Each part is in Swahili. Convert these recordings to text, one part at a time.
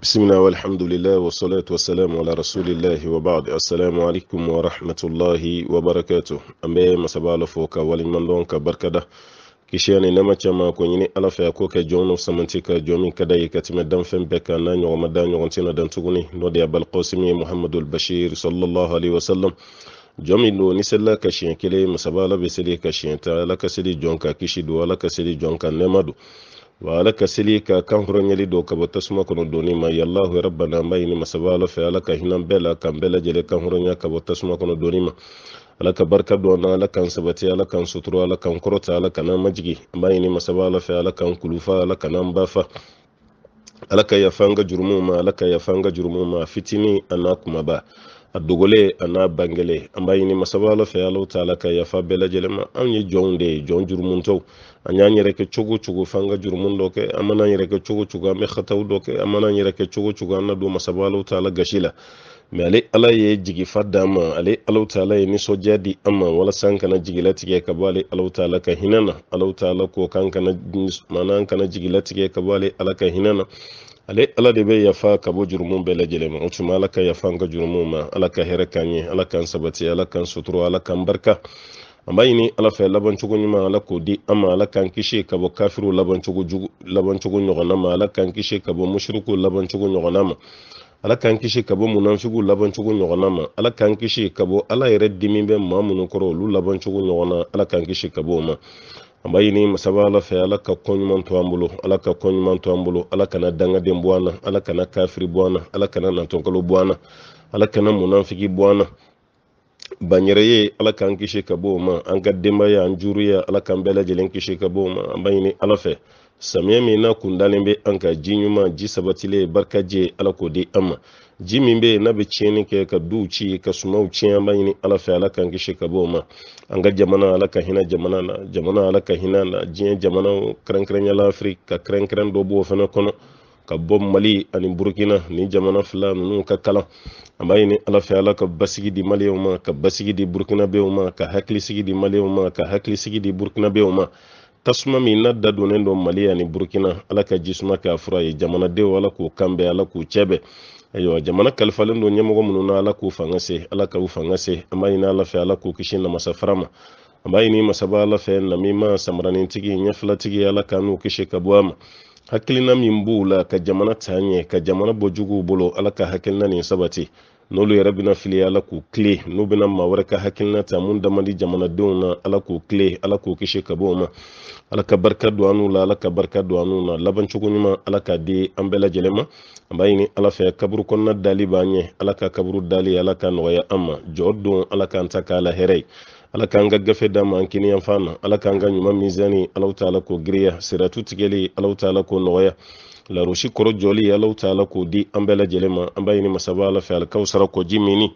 bismillah walhamdulillah wasalatu wassalamu ala rasulillahi wabaad assalamu alaikum warahmatullahi wabarakatuh an be masabalo fo ka waliɲuman dɔn ka barikada kisiya ni nama caaman ko ɲini ala fɛ a ko kɛ jɔn nu samanti ka jɔn min ka da ye ka ya balkɔsimi ye muhamadu albashir sallallahu alaihi wasallam jɔn min do ni selila ka siɲɛ kelen masaba ala be seli ka siɲɛ ta ala ka wa ala ka seli ka kan horoɲɛli do ka bɔ tasuma kɔnɔ doni ma yallahu rabbana an b'a ɲini masaba ala fɛ ala ka hinan bɛɛ la kan bɛɛ lajɛlen kan horoɲa ka bɔ tasuma kɔnɔ doni ma ala ka barika do ana ala kan sabati ala kan suturu ala kan kɔrɔta ala kana majigi an b'a ɲini masaba ala fɛ ala kan kulufa ala kana n bafa ala ka yafa an ka jurumuw ma ala ka yafa an ka jurumuw ma fitini a n'a kumaba a dogole a n'a bangele an b'a ɲini masaba ala fɛ alaw ta ala ka yafa bɛɛ lajɛlen ma anw ye jɔnw de ye jɔn jurumuntɔw an y'an yɛrɛ kɛ cogo cogo f'an ka jurumu dɔ kɛ an mana yɛrɛ kɛ cogo cogo an bɛ hataw dɔ kɛ an mana yɛrɛ kɛ cogo cogo an na don masaba alaw ta ala gasi la mɛ ale ala ye jigifa d'an ma ale alaw ta ye nisɔndiya di an ma walasa an kana jigilatigɛ ka bɔ ale alaw ta ala ka hinɛ na alaw ta ko k'an kana mana an kana jigilatigɛ ka bɔ ale ala ka hinɛ na ale ala de bɛ yafa ka bɔ jurumu bɛɛ lajɛlen ma o tuma ala ka yafa an ka jurumu ma ala ka hɛrɛ k'an ye ala k'an sabati ala k'an sutura ala k'an barika an b'a ɲini ala fɛ labancogo ɲuman ala di an ma ala k'an kisi ka bɔ kafiriw labancogo jugu labancogo ɲɔgɔnna ma ala k'an kisi ka bɔ musuruku labancogo ɲɔgɔnna ma ala k'an ala k'an kisi ka bɔ ala yɛrɛ dimi bɛ ma an b'a ɲini masaba ala fɛ ala ka kɔɲuman to an bolo ala ka kɔɲuman to na kafiri bɔ an na ala kana natɔnkalo na ala kana baɲɛrɛ ye ala k'an kisi ka bɔ o ma an ka denbaya an juruya ala k'an bɛɛ lajɛlen kisi ka bɔ o ma an b'a ɲini ala fɛ samiyɛ min n'a kundalen bɛ an ka ji ɲuman ji sabatilen barika je ala k'o di an ma ji min bɛ yen n'a bɛ tiɲɛni kɛ ka duw ci ka sumaw tiɲɛ an b'a ɲini ala fɛ ala k'an kisi ka bɔ o ma an ka jamana ala ka hinɛ jamana na jamana ala ka hinɛ a la diɲɛ jamanaw kɛrɛnkɛrɛnnenya la afiriki ka kɛrɛnkɛrɛn dɔ b'o fana kɔnɔ. ka bɔ mali ani burukina ni jamana fila ninnu ka kalan an b'a ɲini ala fɛ ala ka basigi di maliyɛw ma ka basigi di burukinabew ma ka hakilisigi di maliyɛw ma ka hakilisigi di burukinabew ma tasuma min n'a dadonnen don mali ani burukina ala ka jisuma k'a fura ye jamanadenw ala k'u kanbɛn ala k'u cɛbɛn ayiwa jamana kalifalen don ɲɛmɔgɔ minnu na ala k'u fanga se ala k'u fanga se an b'a ɲini ala fɛ ala k'u kisi namasafara ma an b'a ɲini masaba ala fɛ namima samaranintigi ɲɛfilatigi ala k'an n'u kisi ka bɔ a ma hakilina min b'u la ka jamana ta ɲɛ ka jamana bɔ juguw bolo ala ka hakilina nin sabati n'olu yɛrɛ bena filiya ala k'u kile n'u bena maa wɛrɛ ka hakilina ta mun dama di jamanadenw na ala k'u kile ala k'u kisi ka bɔ ma ala ka barika don an la ala ka barika don an na labancogo ɲuman ala k'a di an bɛɛ lajɛlen ma an b'a ɲini ala fɛ kaburu kɔnɔna dali b'an ɲɛ ala ka kaburu dali ala ka nɔgɔya an ma jɔ don ala k'an ta k'a la hɛrɛ ye ala k'an ka gafe d'a ma an kini yanfan na ala k'an ka ɲuman mizani alaw t'ala ko giriya siratu tigɛli alaw t'ala ko nɔgɔya larusi kɔrɔ jɔli alaw t'ala k'o di an bɛɛ lajɛlen ma an b'a ɲini masaba ala fɛ alikaw sara kɔji mini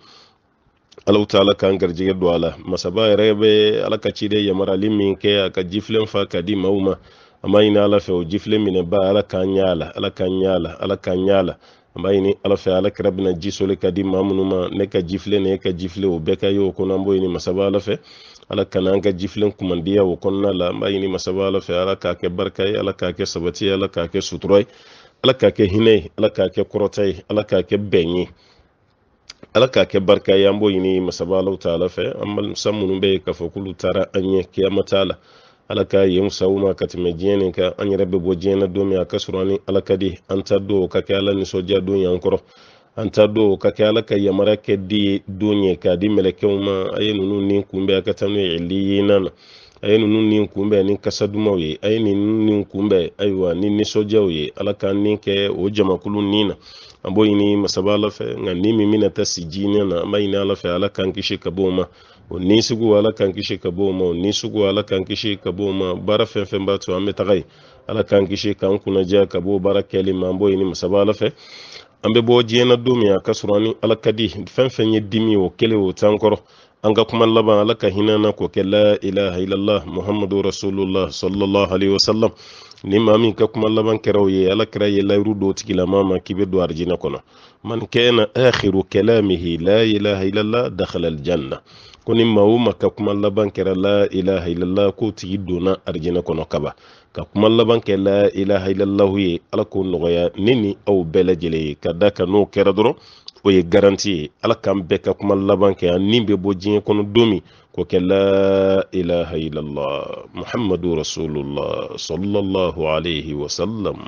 alaw taala k'an garijɛgɛ don a la masaba yɛrɛ bɛ ala ka cide yamarali min kɛ a ka jifilen fa ka di maw ma an b'a ɲini ala fɛ o jifilen minɛba ala k'an ɲa la ala k'an ɲa la ala k'an ɲa la an b'a ɲini ala fɛ ala kɛra bɛna ji ka di maa minnu ma ne ka ji filɛ ne ka ji filɛ o bɛɛ ka ye o kɔnɔ an b'o ɲini masaba ala fɛ ala kana an ka jifilen kumandiya o kɔnɔna la an b'a ɲini masaba ala fɛ ala k'a kɛ barika ye ala k'a kɛ sabati ye ala k'a kɛ sutura ye ala k'a kɛ hinɛ ye ala k'a kɛ kɔrɔta ye ala k'a kɛ bɛn ye ala k'a kɛ barika ye an b'o ɲini masaba alaw ta ala fɛ an balisa minnu bɛ yen k'a fɔ k'olu taara an ɲɛ kiyama t'a la ala k'a yen saw ma ka tɛmɛ diɲɛ nin kan an yɛrɛ bɛ bɔ diɲɛ na don min a ka sɔrɔ an ala ka di an ta don ka kɛ ala nisɔndiya don y'an kɔrɔ an ta don o ka kɛ ala ka yamara kɛ di don k'a di mɛlɛkɛw ma a ye ninnu ni kunbɛn a ka taa n'u ye na a ye ninnu ni kunbɛn ni kasa dumanw ye a ye ninnu ni kunbɛn ayiwa ni nisɔndiyaw ye ala ka ni kɛ o jamakulu ni na an b'o ɲini masaba ala fɛ nka ni min bɛna taa si diinɛ na an b'a ɲini ala fɛ ala k'an kisi ka bɔ o ma o ni sugu ala k'an kisi ka bɔ o ma o ni sugu ala k'an kisi ka bɔ o ma baara fɛn fɛn b'a to an bɛ taga yen ala k'an kisi k'an kunnadiya ka bɔ o baara kɛli ma an b'o ɲini masaba ala fɛ an bɛ bɔ diɲɛ na don min a ka sɔrɔ ni ala ka di fɛn fɛn ye dimi o kɛlen o t'an kɔrɔ an ka kuma laban ala ka hinɛ na k'o kɛ la ilaha illallah muhamadu rasulullah sallallahu alaihi wasallam ni maa min ka kuma laban kɛra o ye ala kɛra ye layiru dɔ tigilama ma k'i bɛ don arijinɛ kɔnɔ man kɛna akhiru kalamihi la ilaha illallah dakhala aljanna ko ni maa o maa ka kuma laban kɛra la ilaha illallah k'o tigi donna arijinɛ kɔnɔ kaba ka kuma laban kɛ la ilaha illallahu ye ala k'o nɔgɔya ne ni aw bɛɛ lajɛlen ye ka da ka n'o kɛra dɔrɔn o ye garanti ye ala k'an bɛɛ ka kuma laban kɛ an nin bɛ bɔ diɲɛ kɔnɔ don min k'o kɛ la ilaha illallah muhammadu rasulullah sallallahu alayhi wasalam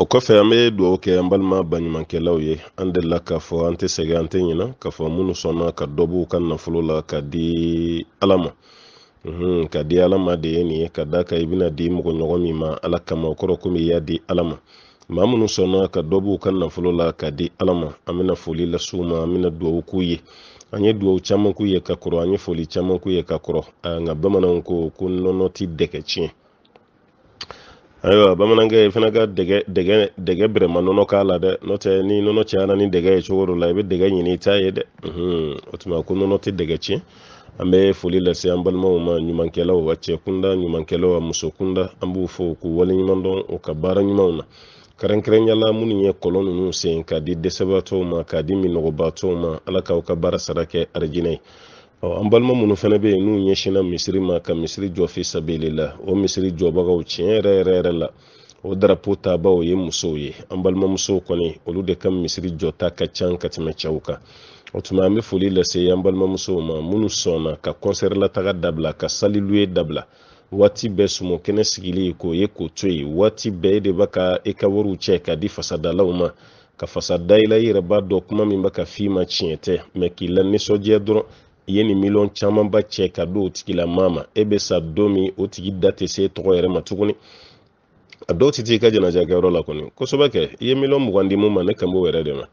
o kɔfɛ an bɛ dugawu kɛ an balima baɲumankɛlaw ye an delila k'a fɔ an tɛ sɛgɛ an tɛ ɲina k'a fɔ minnu sɔnna ka dɔ b'u ka nafolo la ka di ala ma Uhm, ka di alama de ye ni ye ka da ka i bena di mɔgɔ ɲɔgɔn min ma ala kama o kɔrɔ komi i y'a di ala ma ma minnu sɔnna ka dɔ b'u ka nafolo la ka di ala ma an bena foli lasu ma an bena duwawu k'u ye an ye duwawu caaman k'u ye ka kɔrɔ an ye foli caaman k'u ye ka kɔrɔ nka bamananw ko ko nɔnɔ ti dɛgɛ tiɲɛ ayiwa bamanankɛ i fana ka dɛgɛ bɛrɛma nɔnɔ k'a la dɛ nɔ tɛ ni nɔnɔ cɛyana ni dɛgɛ ye cogo dɔ la i be dɛgɛ ɲini i t'a ye dɛ uhm, o tuma ko nɔnɔ tɛ dɛgɛ tiɲɛ an bɛ foli lase an balimaw ma ɲumankɛlaw a cɛ kunda ɲumankɛlaw a muso kunda an b'u fɔ k'u waleɲuman dɔn u ka baara ɲumanw na kɛrɛnkɛrɛnyala minnu ye kɔlɔn ninnu sen k'a di dɛsɛbaatɔw ma k'a di minɔgɔbatɔw ma ala k'aw ka baara sara kɛ arijinɛ ye ɔ an balima minnu fana bɛ yen n'u ɲɛsinna misiri ma ka misiri jɔ fi sabele la o misiri jɔbagaw tiɲɛ yɛrɛ yɛrɛ yɛrɛ la o darapo tabaw ye musow ye an balimamusow kɔni olu de ka misiri jɔta ka can ka tɛmɛ cɛw kan o tuma an bɛ foli lase an balimamusow ma minnu sɔnna ka kɔnsɛrilataga dabila ka saliluye dabila waati bɛɛ sumo kɛnɛ sigili k'o ye k'o to yen waati bɛɛ e de b'a ka e ka wariw cɛ ka di fasadalaw ma ka fasa dayila i yɛrɛ b'a dɔn kuma min bɛ ka f'i ma tiɲɛ tɛ mɛ k'i la nisɔndiya dɔrɔn i ye nin miliyɔn camanba cɛ ka don o tigilamaa ma e bɛ sa don min o tigi da tɛ se tɔgɔ yɛrɛ ma tuguni a dɔw tɛ t'i ka janajakɛyɔrɔ la kɔni kosɛbɛ kɛ i ye miliyɔn mugan di mun ma ne kan b'o yɛrɛ de ma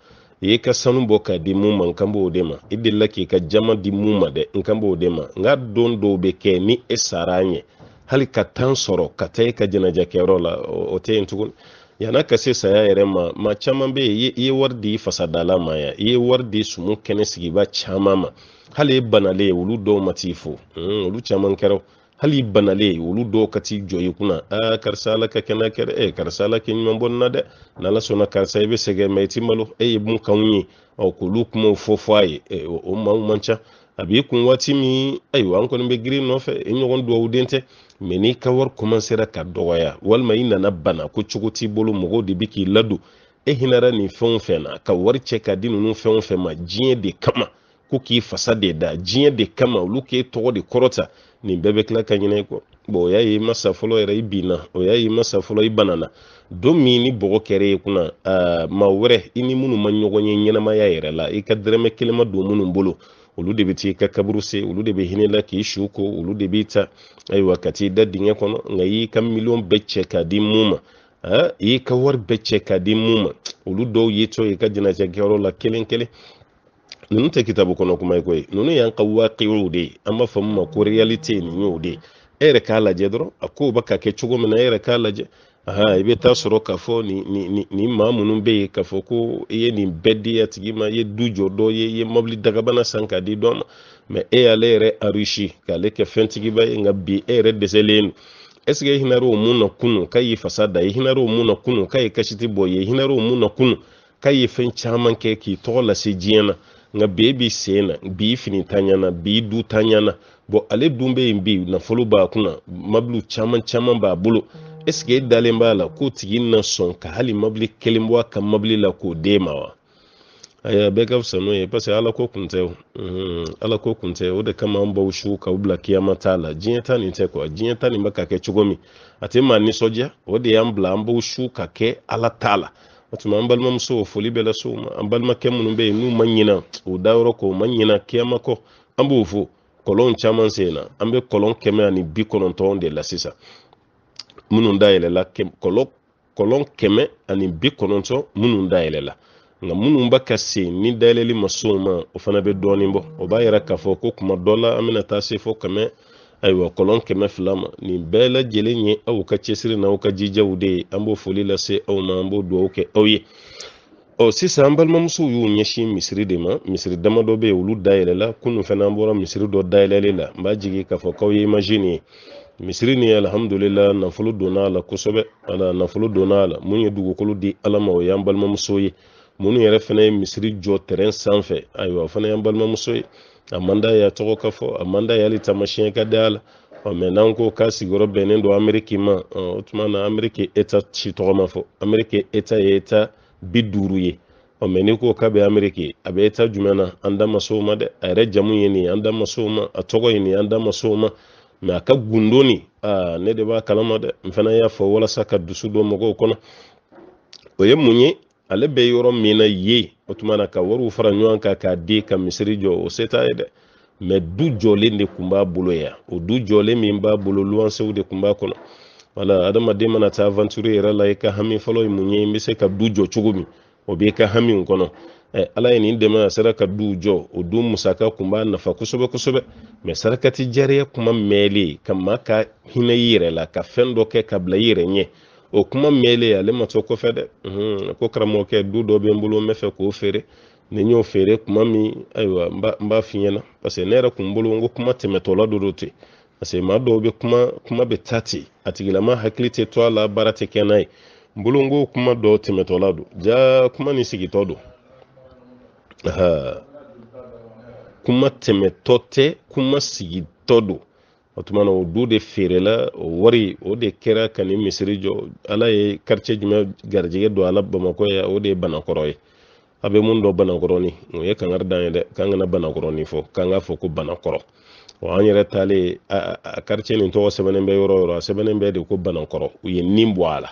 i ye ka sanu bɔ k'a di mun ma n kan b'o de ma i delila k'i ka jama di mun ma dɛ n kan b'o de ma n ka don dɔw be kɛ ni e sara an ɲɛ hali ka tan sɔrɔ ka taa i e ka jɛnɛjakɛyɔrɔ la o tɛ yen tuguni yan'a ka se saya yɛrɛ ma ma caman be yen i ye wari di fasadala ma ya i ye wari di sumu kɛnɛ sigiba caman ma hali e banalen olu dɔw ma t'i fo hmm, olu caman kɛra hali banale olu dɔw ka ti jɔ i kunna a karisa ala ka kɛnɛya kɛ dɛ e karisa ala kɛ ɲuman bɔ na dɛ n'ala sɔnna karisa i bɛ sɛgɛn mɛ i ti malo e, e ye mun kanw ye ɔ k'olu kumaw fɔ fɔ a ye o maaw man ca a b'i kun waati min ayiwa an kɔni bɛ girin nɔfɛ i ɲɔgɔn den tɛ mɛ n'i ka wari komansera ka dɔgɔya walima i nana bana ko cogo t'i bolo mɔgɔw de bi k'i ladon e hinɛra nin fɛn o fɛn na ka wari cɛ ka di ninnu fɛn o fɛn ma diɲɛ de kama ko k'i fasa de da diɲɛ de kama olu k'e tɔgɔ de kɔrɔta nin bɛɛ bɛ tila ka ɲinɛ i kɔ bon o y'a ye masa ma sa fɔlɔ yɛrɛ i binna o y'a ye masa ma sa fɔlɔ i banana don min ni bɔgɔ kɛra i kunna maa wɛrɛ i ni minnu ma ɲɔgɔn ye ɲɛnamaya yɛrɛ la i ka dɛrɛmɛ kelen ma don minnu bolo olu de bɛ t'i ka kaburu se olu de bɛ hinɛ la k'i su ko olu de b'i ta ayiwa ka t'i da dingɛ kɔnɔ nka i y'i ka miliyɔn bɛɛ cɛ k'a di mun ma i y'i ka wari bɛɛ cɛ k'a di mun ma olu dɔw y'i to i ka jɛnɛjɛkɛyɔrɔ la kelen kelen nunu tɛ kitabu kɔnɔ kuma ye koyi ninnu y'an ka waqiw de ye an b'a fɔ min ma ko realite ninnu y'o de ye e yɛrɛ k'a lajɛ dɔrɔn a kow bɛ ka kɛ cogo min na e yɛrɛ k'a lajɛ aha i bɛ taa sɔrɔ k'a fɔ ni ni ni maa minnu bɛ yen k'a fɔ ko i ye nin bɛɛ di a tigi ma i ye du jɔ dɔ ye i ye mobili dagabana san k'a di dɔ ma mɛ e y'ale yɛrɛ arisi k'ale kɛ fɛntigiba ye nka bi e yɛrɛ dɛsɛlen don ɛsike i hinɛrɛ o mun na kunu k'a ye fasa da i hinɛrɛ o mun na kunu k'a ye kasiti bɔ i ye i hinɛrɛ o mun na kunu k'a ye fɛn caman kɛ k'i tɔgɔ lase diɲɛ na nga bie bi sen na bi fini tanya na bi du tanya na bo ale dun bɛ yen bi nafolo b'a kunna mɔbili caman caman b'a bolo ɛsike e dalen b'a la k'o tigi na sɔn ka hali mɔbili kelen bɔ a ka mɔbili la k'o d'e ma wa ayiwa bɛɛ ka fisa n'o ye parce que ala ko kun tɛ o ala ko kun tɛ o de kama an b'aw su k'aw bila kiyama t'a la diɲɛ ta nin tɛ kuwa diɲɛ ta nin bɛ ka kɛ cogo min a tɛ maa nisɔndiya o de y'an bila an b'aw su ka kɛ ala t'a la atuma an balimamuso foli bɛ lase o ma an balimakɛ minnu bɛ yen n'u ma ɲina u dayɔrɔ kɔ ma ɲina kiyama kɔ an b'o fo kɔlɔn caman sen an be kɔlɔn kɛmɛ ani bi kɔnɔntɔn de la sisan minnu dayɛlɛla kɔlɔn kɛmɛ ani bi kɔnɔntɔn minnu dayɛlɛla nka minnu bɛ ka se ni dayɛlɛli ma se ma o fana be dɔɔnin bɔ o b'a yira k'a fɔ ko kuma dɔ la an bɛna taa se fo kɛmɛ ayiwa kɔlɔn kɛmɛ fila ma nin bɛɛ lajɛlen ye aw ka cɛsiri n'aw ka jijaw de ye an b'o foli lase aw ma an b'o dugawu kɛ aw ye ɔ sisan an balimamusow y'u ɲɛsin misiri de ma misiri damadɔ bɛ yen olu dayɛlɛla kunun fana an bɔra misiri dɔ dayɛlɛlen la n b'a jigi k'a fɔ k'aw ye imaji ye misiri nin alihamudulila nafolo donna a la kosɛbɛ ala nafolo donna a la mun ye dugukolo di ala ma o y'an balimamuso ye minnu yɛrɛ fana ye misiri jɔ tɛrɛn sanfɛ ayiwa fana y'an balimamuso ye amanda ya tɔgɔ ka fɔ amanda y'ale taamasiyɛn ka da la ɔ mɛ n'an ko k'a sigiyɔrɔ bɛnnen don ameriki ma ɔ eh, o tuma na ameriki eta si tɔgɔ ma fɔ ameriki eta ye eta bi duuru ye ɔ mɛ n'i ko k'a bɛ ameriki a bɛ eta jumɛn na an da ma se o ma dɛ a yɛrɛ jamu ye nin ye an da ma se o ma a tɔgɔ ye nin ye an da ma se o ma mɛ a ka gundo nin aa ah, ne de b'a kalama dɛ n fana y'a fɔ walasa ka dusu don mɔgɔw kɔnɔ o ye mun ye ale bɛ yɔrɔ min na yen o tuma na ka wariw fara ɲɔgɔn kan k'a di ka misiri jɔ o se t'a ye dɛ mɛ du jɔlen de tun b'a bolo yan o du jɔlen min b'a bolo luwansew de tun b'a kɔnɔ wala adamaden mana taa aventure yɛrɛ la i ka hami fɔlɔ ye mun ye n bɛ se ka du jɔ cogo min o b'i ka hamiw kɔnɔ ɛ ala ye nin dɛmɛ a sera ka duw jɔ o du musaka tun b'a nafa kosɛbɛ kosɛbɛ mɛ sarakati jariya kuma mɛnlen ka maa ka hinɛ i yɛrɛ la ka fɛn dɔ kɛ ka bila i yɛrɛ ɲɛ o mhm, kuma mɛnlen ale ma to kɔfɛ dɛ ko karamɔgɔkɛ du dɔ bɛ n bolo n bɛ fɛ k'o feere ni y'o feere kuma min ayiwa n b'a f'i ɲɛna parce que ne yɛrɛ kun bolo n ko kuma tɛmɛtɔla dɔ do te parce que maa dɔw bɛ kuma kuma bɛ taa ten a tigilama hakili tɛ to a la baara tɛ kɛ n'a ye n bolo n ko kuma dɔ tɛmɛtɔla do ja kuma ni sigitɔ do kuma tɛmɛtɔ tɛ kuma sigitɔ do o tuma na o du de feerela o wari o de kɛra ka nin misiri jɔ ala ye karicɛ jumɛn garijɛgɛ don ala bamakɔ ya o de ye banakɔrɔ ye a bɛ mun dɔ banakɔrɔni o ye kangari dan ye dɛ k'an kana banakɔrɔni fɔ k'an k'a fɔ ko banakɔrɔ wa an yɛrɛ taalen a karicɛ nin tɔgɔ sɛbɛnnen bɛ yɔrɔ yɔrɔ a sɛbɛnnen bɛ de ko banakɔrɔ u ye nin bɔ a la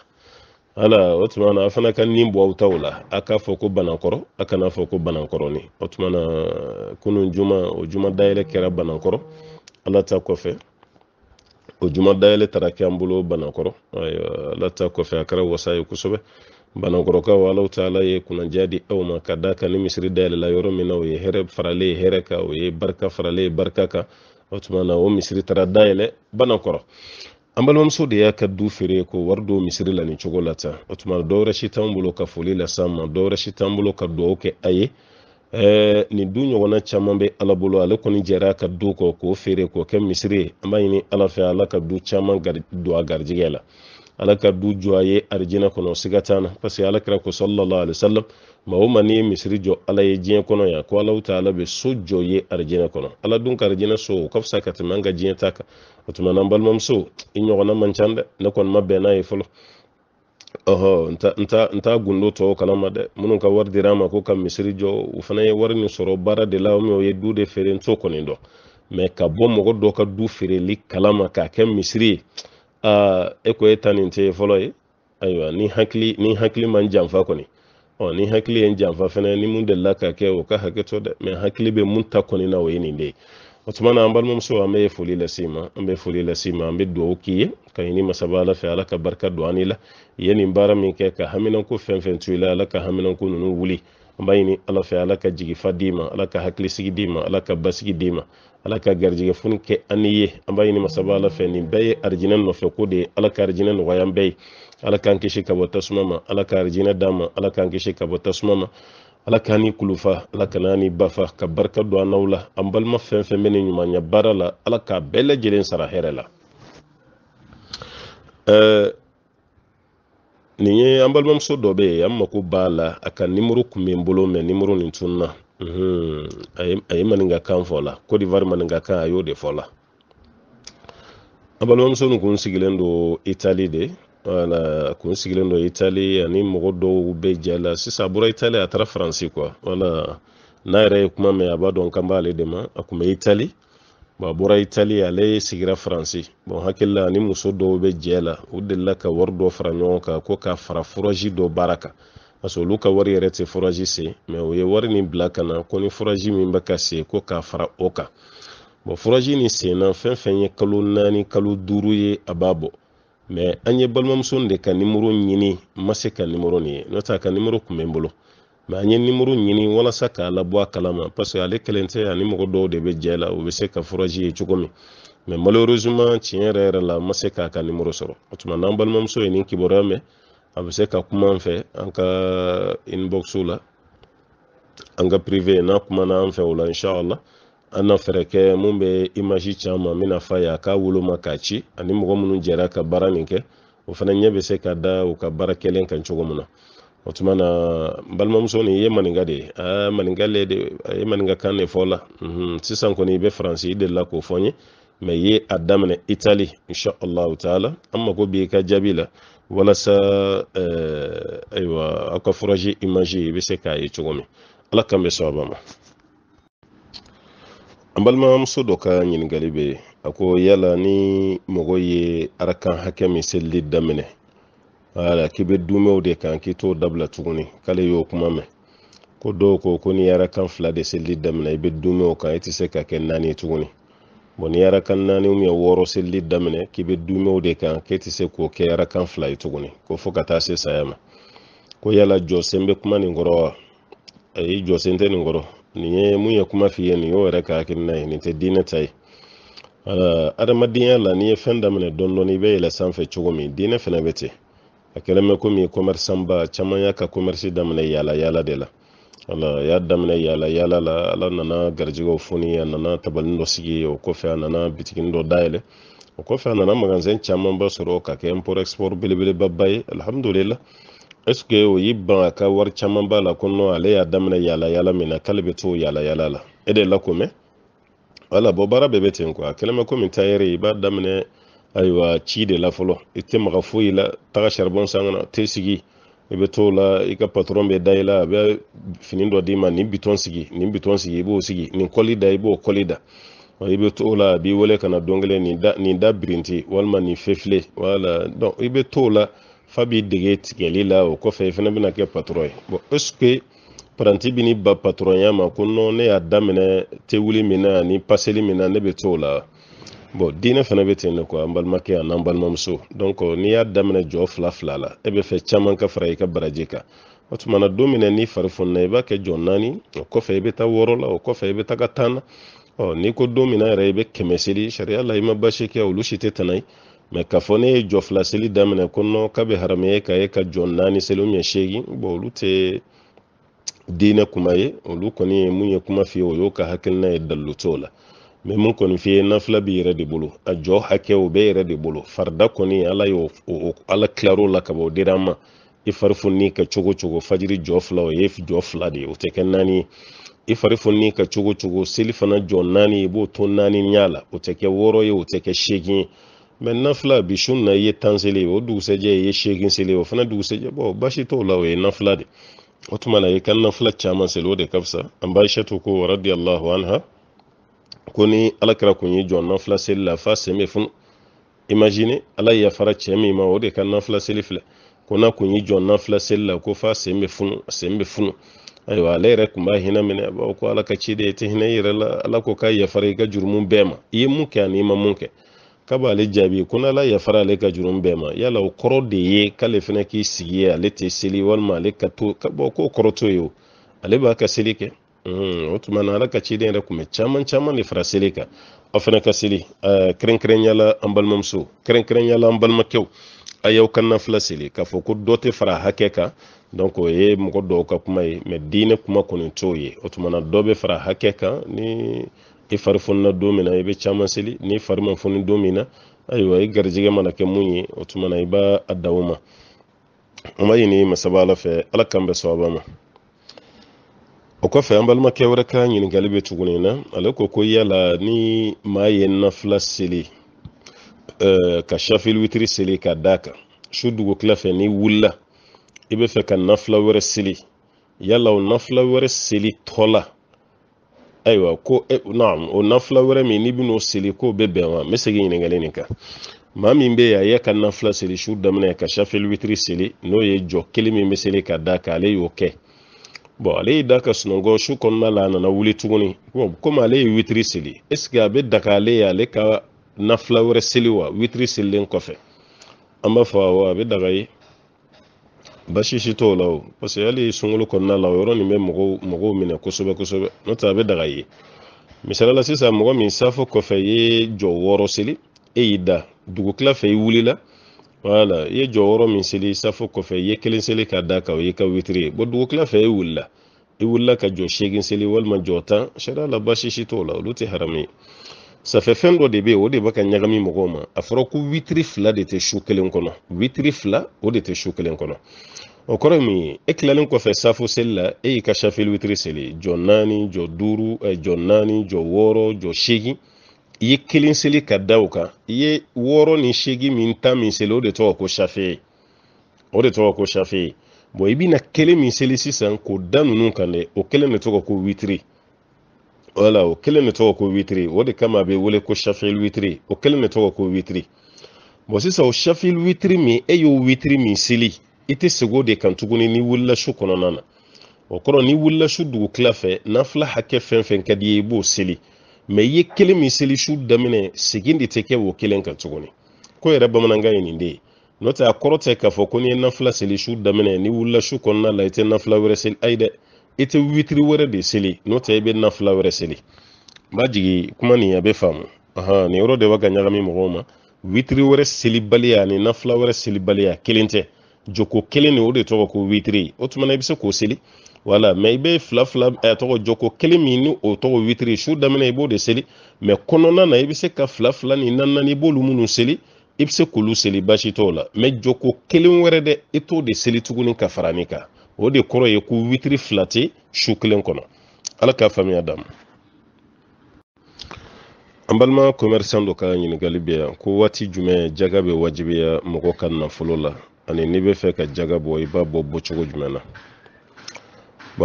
ala o tuma na a fana ka nin bɔ aw taw la a k'a fɔ ko banakɔrɔ a kana fɔ ko banakɔrɔni o tuma na kunun juma o juma dayɛlɛ kɛra banakɔrɔ ala ta kɔfɛ o juma dayɛlɛ tara kɛ an bolo banakɔrɔ ala ta kɔfɛ a kɛra wasa ye kosɛbɛ banakɔrɔkaw alaw taala ye kunnadiya di aw ma ka da kan ni misiri dayɛlɛla yɔrɔ min na o ye hɛrɛ farale ye hɛrɛ kan o ye barika farale ye barika kan o tuma na o misiri taara dayɛlɛ banakɔrɔ an balimamuso de y'a ka du feere ko wari do misiri la ni cogo la tan o tuma dɔwɛrɛ si t'an bolo ka foli las'an ma dɔwɛrɛ si t'an bolo ka duwawu kɛ a ye ɛɛ eh, nin du ɲɔgɔnna caman bɛ ala bolo ale kɔni jɛra ka du kɔ k'o feere k'o kɛ misiri ye an b'a ɲini ala fɛ ala ka du caman don a garijɛgɛ la ala ka du jɔ a ye arijinɛ kɔnɔ siga t'a na parce que ala kɛra ko sallallahu alaihi wasallam maa o maa n'i ye misiri jɔ ala ye diɲɛ kɔnɔ yan ko alaw ta ala bɛ so jɔ ye arijinɛ kɔnɔ ala dun ka arijinɛ so o ka fisa ka tɛmɛ an ka diɲɛ ta kan o tuma na n balimamuso i ɲɔgɔnna man ca dɛ ne kɔni ma bɛn n'a ye fɔlɔ ɔhɔ nta gundo tɔw kalama dɛ minnu ka wari dira ma ko ka misiri jɔ u fana ye wari nin sɔrɔ baara de la u ye du de feere n t'o kɔni dɔn mɛ ka bɔ mɔgɔ dɔ ka du feereli kalama k'a kɛ misiri ye aa e ko e ta nin tɛ ye fɔlɔ ye ayiwa ni hakili ni hakili ma n janfa kɔni ɔ ni hakili ye n janfa fɛnɛ ni mun delila ka kɛ o ka hakɛ to dɛ mɛ hakili bɛ mun ta kɔni na o ye nin de ye o tuma na an balimamuso an bɛ foli lase i ma an bɛ foli lase i ma an bɛ dugawu k'i ye ka ɲini masaba ala fɛ ala ka barika don ani la i ye nin baara min kɛ ka haminanko fɛn fɛn to i la ala ka haminanko ninnu wuli an b'a ɲini ala fɛ ala ka jigifa d'i ma ala ka hakilisigi d'i ma ala ka basigi d'i ma ala ka garijɛgɛ funu kɛ an ni ye an b'a ɲini masaba ala fɛ nin bɛɛ ye arijinɛ nɔfɛ ko de ye ala ka arijinɛ nɔgɔya an bɛɛ ye ala k'an kisi ka bɔ tasuma ma ala ka arijinɛ d'an ma ala k'an kisi ka bɔ tasuma ma ala k'an ni kulufa ala kana ni bafa ka barika don an n'aw la an balima fɛn fɛn bɛ ni ɲumanya baara la ala k'a bɛɛ lajɛlen sara hɛrɛ la nin ye an balimamuso dɔ bɛ yen an mako b'a la a ka nimoro kun bɛ n bolo mɛ nimoro nin tununna a ye maninkakan fɔ la kodiwari maninkakan a y'o de fɔ la an balimamuso nin kun sigilen don itali de wala kun sigilen don itali ani mɔgɔ dɔw bɛ jɛ sisan a bɔra itali a taara faransi kuwa wala n'a yɛrɛ ye kuma mɛn a b'a dɔn kan b'ale de ma a kun bɛ itali a bɔra itali ale sigira faransi bon hakilila ni muso dɔw be jɛ la u delila ka wari dɔ fara ɲɔgɔn kan ko ka fara furaji dɔ baara kan parce olu ka wari yɛrɛ tɛ furaji se mɛ u ye wari ni bila ka na ko ni furaji min bɛ ka se ko k'a fara o kan bon furaji nin sen fɛn fɛn ye kalo naani kalo duuru ye a b'a bɔ mɛ an ye balimamuso de ka nimoro ɲini n ma se ka nimoro nin ye n'o tɛ ka nimoro kun bɛ n bolo an ye nimuru ɲini walasa k'a labɔ a kalama parce que ale kelen tɛ ani mɔgɔ dɔw de bɛ jɛ la u bɛ se ka furaji ye cogo min mɛ malheureusement tiɲɛ yɛrɛ yɛrɛ la ma se k'a ka nimoro sɔrɔ o tuma n'an balimamuso ye nin kibaruya mɛn a bɛ se ka kuma an fɛ an ka inbox la an ka privé n'a kumana an fɛ o la inshallah an na fɛɛrɛ kɛ mun bɛ imaji ci an bɛna f'a ye a k'a woloma k'a ci ani mɔgɔ minnu jɛra ka baara nin kɛ o fana ɲɛ bɛ se ka da u ka baara kɛlen kan cogo min na o tuma na n balimamuso nin i ye maninka de ye maninka le de a ye maninka kan de fɔ la mhm, sisan kɔni i bɛ faransi i delila k'o fɔ n ye mɛ i ye a daminɛ itali insha allahu taala an mako b'i ka jaabi la walasa euh, ayiwa aw ka furaji imaji i bɛ se k'a ye cogo min ala kan bɛ sababa ma an balimamuso dɔ ka ɲininkali bɛ yen a ko yala ni mɔgɔ ye arakan hakɛ min selili daminɛ wala k'i be dumɛw de kan k'i too dabila tuguni k'ale y'o kuma mɛn ko dɔw ko ko ni yarakan fila de selili daminɛ i be dumɛw kan i tɛ se ka kɛ naani tuguni bon ni yarakan naani ya wɔɔrɔ selili daminɛ k'i be dumɛw de kan k'i tɛ se k'o kɛ yarakan fila ye tuguni ko fɔɔ ka taa se saya ma ko yala jɔsen be kuma nin kɔrɔ wa i jɔsen tɛ nin kɔrɔ nin ye mun ye kuma fiiye nin y'o yɛrɛ ka hakilina ye nin tɛ diinɛ ta ye wala adamadenya la ni ye fɛn daminɛ dɔn dɔni i be yɛlɛ san fɛ cogo min diinɛ fɛnɛ be ten a kɛlen bɛ komi commerçant caman y'a ka commerce daminɛ yala yala de la ala y'a daminɛ yala yala la ala nana garijɛgɛw funi a nana tabalin dɔ sigi o kɔfɛ a nana bitigini dɔ dayɛlɛ o kɔfɛ a nana magasin camanba sɔrɔ ka kɛ import export belebelebaba ye alhamdulila est ce o y'i ban a ka wari camanba la ko non ale y'a daminɛ yala yala min na k'ale bɛ t'o yala yala la e de la ko mɛn wala bɔn baara bɛɛ bɛ ten kuwa a kɛlen bɛ komi tayɛri i b'a daminɛ ayiwa ci de la fɔlɔ i tɛ maga foyi la taga saribɔn san kana te sigi i bɛ t'o la i ka patɔrɔn bɛ da i la a bɛ fini dɔ d'i ma nin bitɔn sigi nin bitɔn sigi i b'o sigi nin kɔli da i b'o kɔli da i bɛ t'o la a b'i wele ka na don kelen nin da nin da birinti walima nin fefile wala dɔnc i bɛ t'o la fa b'i dege tigɛli la o kɔfɛ i fana bɛna kɛ patɔrɔn ye bɔn ɛsike paranti bɛ n'i ba patɔrɔnya ma ko nɔn ne y'a daminɛ tewuli min na ani paseli min na ne bɛ t'o la bon diinɛ fana bɛ ten de kuwa an balimakɛ a n'an balimamuso donc euh, n'i y'a daminɛ jɔ fila fila la e bɛ fɛ caman ka fara i ka baraji kan o tuma na don min na n'i fari fununa i b'a kɛ jɔ naani o kɔfɛ i bɛ taa wɔɔrɔ la o kɔfɛ i bɛ taga tan na ɔ n'i ko don min na yɛrɛ i bɛ kɛmɛ seli sariya la i ma basi kɛ olu si tɛ tana mɛ k'a fɔ ne ye jɔ fila seli daminɛ ko nɔ k'a bɛ haramu ye ka e ka jɔ naani seli ubiyɛn seegin bon olu tɛ diinɛ kuma ye olu kɔni ye mun ye kuma f'i ye o y'o ka hakilina ye dalilu t'o la mɛ mun kɔni f'i nafila b'i yɛrɛ de bolo a jɔ hakɛw bɛɛ yɛrɛ de bolo farida kɔni ala y'o ala tilar'o la ka bɔ o dira ma i fari fununi ka cogo cogo fajiri jɔ fila o ye jɔ fila de o tɛ kɛ naani ye i fari fununi ka cogo cogo seli fana jɔ naani i b'o to naani ɲɛ la o tɛ kɛ wɔɔrɔ ye o tɛ kɛ seegin ye mɛ nafila bi su na i ye tan seli o dugusɛjɛ i ye seegin seli o fana dugusɛjɛ bɔn basi t'o la o ye nafila de o tuma na i ka nafila caman seli o de ka fisa an b'a ko radiyallahu anha ko ni alakira kun ye jɔn nafila la fa sen bɛ funu imagine ala ye yafara cɛ min ma o de ka nafila filɛ ko n'a kun ye jɔn nafila la ko fa sen bɛ funu sen bɛ funu ayiwa ale yɛrɛ kun b'a hinɛ minɛ a b'a ko ala ka ci de ye i tɛ hinɛ i yɛrɛ la ala ko k'a yafara i ka jurumu bɛɛ ma i ye mun kɛ ani i ma mun kɛ k'a b'ale jaabi ko n'ala yafara ale ka jurumu bɛɛ ma yala o kɔrɔ de ye k'ale fana k'i sigi ye ale tɛ seli walima ale ka to bɔn k'o kɔrɔ t'o ye o ale b'a ka seli kɛ Mm, o tuma na ala ka ciden yɛrɛ kun bɛ caman caman de fara seli kan aw fana ka seli kɛrɛnkɛrɛnyala an balimamuso kɛrɛnkɛrɛnyala an balimakɛw a y'aw ka nafila seli k'a fɔ ko dɔ tɛ fara hakɛ kan donc o ye mɔgɔ dɔw ka kuma ye mɛ diinɛ kuma kɔni t'o ye o tuma na dɔ bɛ fara hakɛ kan ni i fari fonina don min na i bɛ caman seli ni fari ma foni don min na ayiwa i garijɛgɛ mana kɛ mun ye o tuma na i b'a da o ma an b'a ɲini masaba ala fɛ ala k'an bɛ sababa ma o kɔfɛ an balimakɛ wɛrɛ ka ɲiningali bɛ tuguni na ale ko ko yala ni maa ye nafila seli ka shafil witiri seli ka da kan su dugukila fɛ ni wulila i bɛ fɛ ka nafila wɛrɛ seli yala o nafila wɛrɛ seli tɔ la ayiwa ko e, naam o nafila wɛrɛ min n'i bɛn'o seli k'o bɛ bɛn wa n bɛ segin ɲininkali nin kan maa min bɛ yen a y'a ka nafila seli su daminɛ ka shafil witiri seli n'o ye jɔ kelen min bɛ seli ka da kan ale y'o kɛ bɔn ale ye da ka sunɔgɔ su kɔnɔna la a nana wuli tuguni komi ale ye witiri seli eske a bɛ daga ale ye ale ka nafila wɛrɛ seli wa witiri selilen kɔfɛ an b'a fɔ awɔ a bɛ daga ye basisi t'o la o parce que hali sunkalo kɔnɔna la o yɔrɔ nin bɛ mɔgɔw mɔgɔw minɛ kosɛbɛ kosɛbɛ n'o tɛ a bɛ daga ye misaliya la sisan mɔgɔ min safo kɔfɛ i ye jɔ wɔɔrɔ seli e y'i da dugukila fɛ i wulila wala i ye jɔyɔrɔ min seli safo kɔfɛ i ye kelen seli k'a da kan o y'i ka witiri ye bɔn dugukila fɛ i e wulila i e wulila ka jɔ seegin seli walima jɔ tan sariya la baasi si t'o la olu tɛ haramu ye safɛfɛn dɔ de bɛ yen o de bɛ ka ɲagami mɔgɔw ma a fɔra ko witiri fila de tɛ su kelen kɔnɔ witiri fila o de tɛ su kelen kɔnɔ o kɔrɔ ye min ye e tilalen kɔfɛ safo seli la e y'i ka safeli witiri seli jɔ naani jɔ duuru jɔ naani jɔ wɔɔrɔ jɔ seegin i ye kelen seli ka da o kan i ye wɔɔrɔ ni seegin min tan min seli o de tɔgɔ ko safe o de tɔgɔ ko safe ye i bɛna kelen min seli sisan k'o da ninnu kan dɛ o kelen de tɔgɔ ko witiri wala o kelen de tɔgɔ ko witiri o de kama a bɛ wele ko safil witiri o kelen de tɔgɔ ko witiri bɔn sisan o safil witiri min e y'o witiri min seli i tɛ segin o de kan tuguni n'i wulila su kɔnɔna na o kɔrɔ n'i wulila su dugukila fɛ n'a hakɛ fɛn fɛn ka d'i ye i b'o seli mɛ i ye kelen min seli su daminɛ segin de tɛ kɛ o kelen kan tuguni ko yɛrɛ bamanankan ye nin de ye n'o tɛ a kɔrɔ tɛ k'a fɔ ko n'i ye nafila seli su daminɛ n'i wulila su kɔnɔna la i tɛ nafila wɛrɛ seli ayi dɛ i tɛ witiri wɛrɛ de seli n'o tɛ i bɛ nafila wɛrɛ seli n b'a jigin kuma nin a bɛ faamu ɔhɔn nin yɔrɔ de b'a ka ɲagami mɔgɔw ma witiri wɛrɛ selibaliya ani nafila wɛrɛ selibaliya kelen tɛ joko kelen de o de tɔgɔ ko witiri o tuma na i bɛ se k'o seli wala mɛ i be fila fila ɛ eh, tɔgɔ jɔko kelen min ni oh, o tɔgɔ witiri su daminɛ i b'o de seli mɛ kɔnɔna na i be se ka filafila ni nannani i b'olu minnu seli i be se k'olu seli basi t'o la mɛ joko kelen wɛrɛ dɛ i t'o de seli tuguni ka farani nin kan o de kɔrɔ ye ko witiri fila tɛ su kelen kɔnɔ ala k'a faamuya d'a an balima comɛrisan dɔ ka ɲiningali bɛ yan ko waati jumɛn jaga be wajibiya mɔgɔ ka nafolo la ani n'i be fɛ ka jaga bɔ i b'a bɔ bɔcogo jumɛn na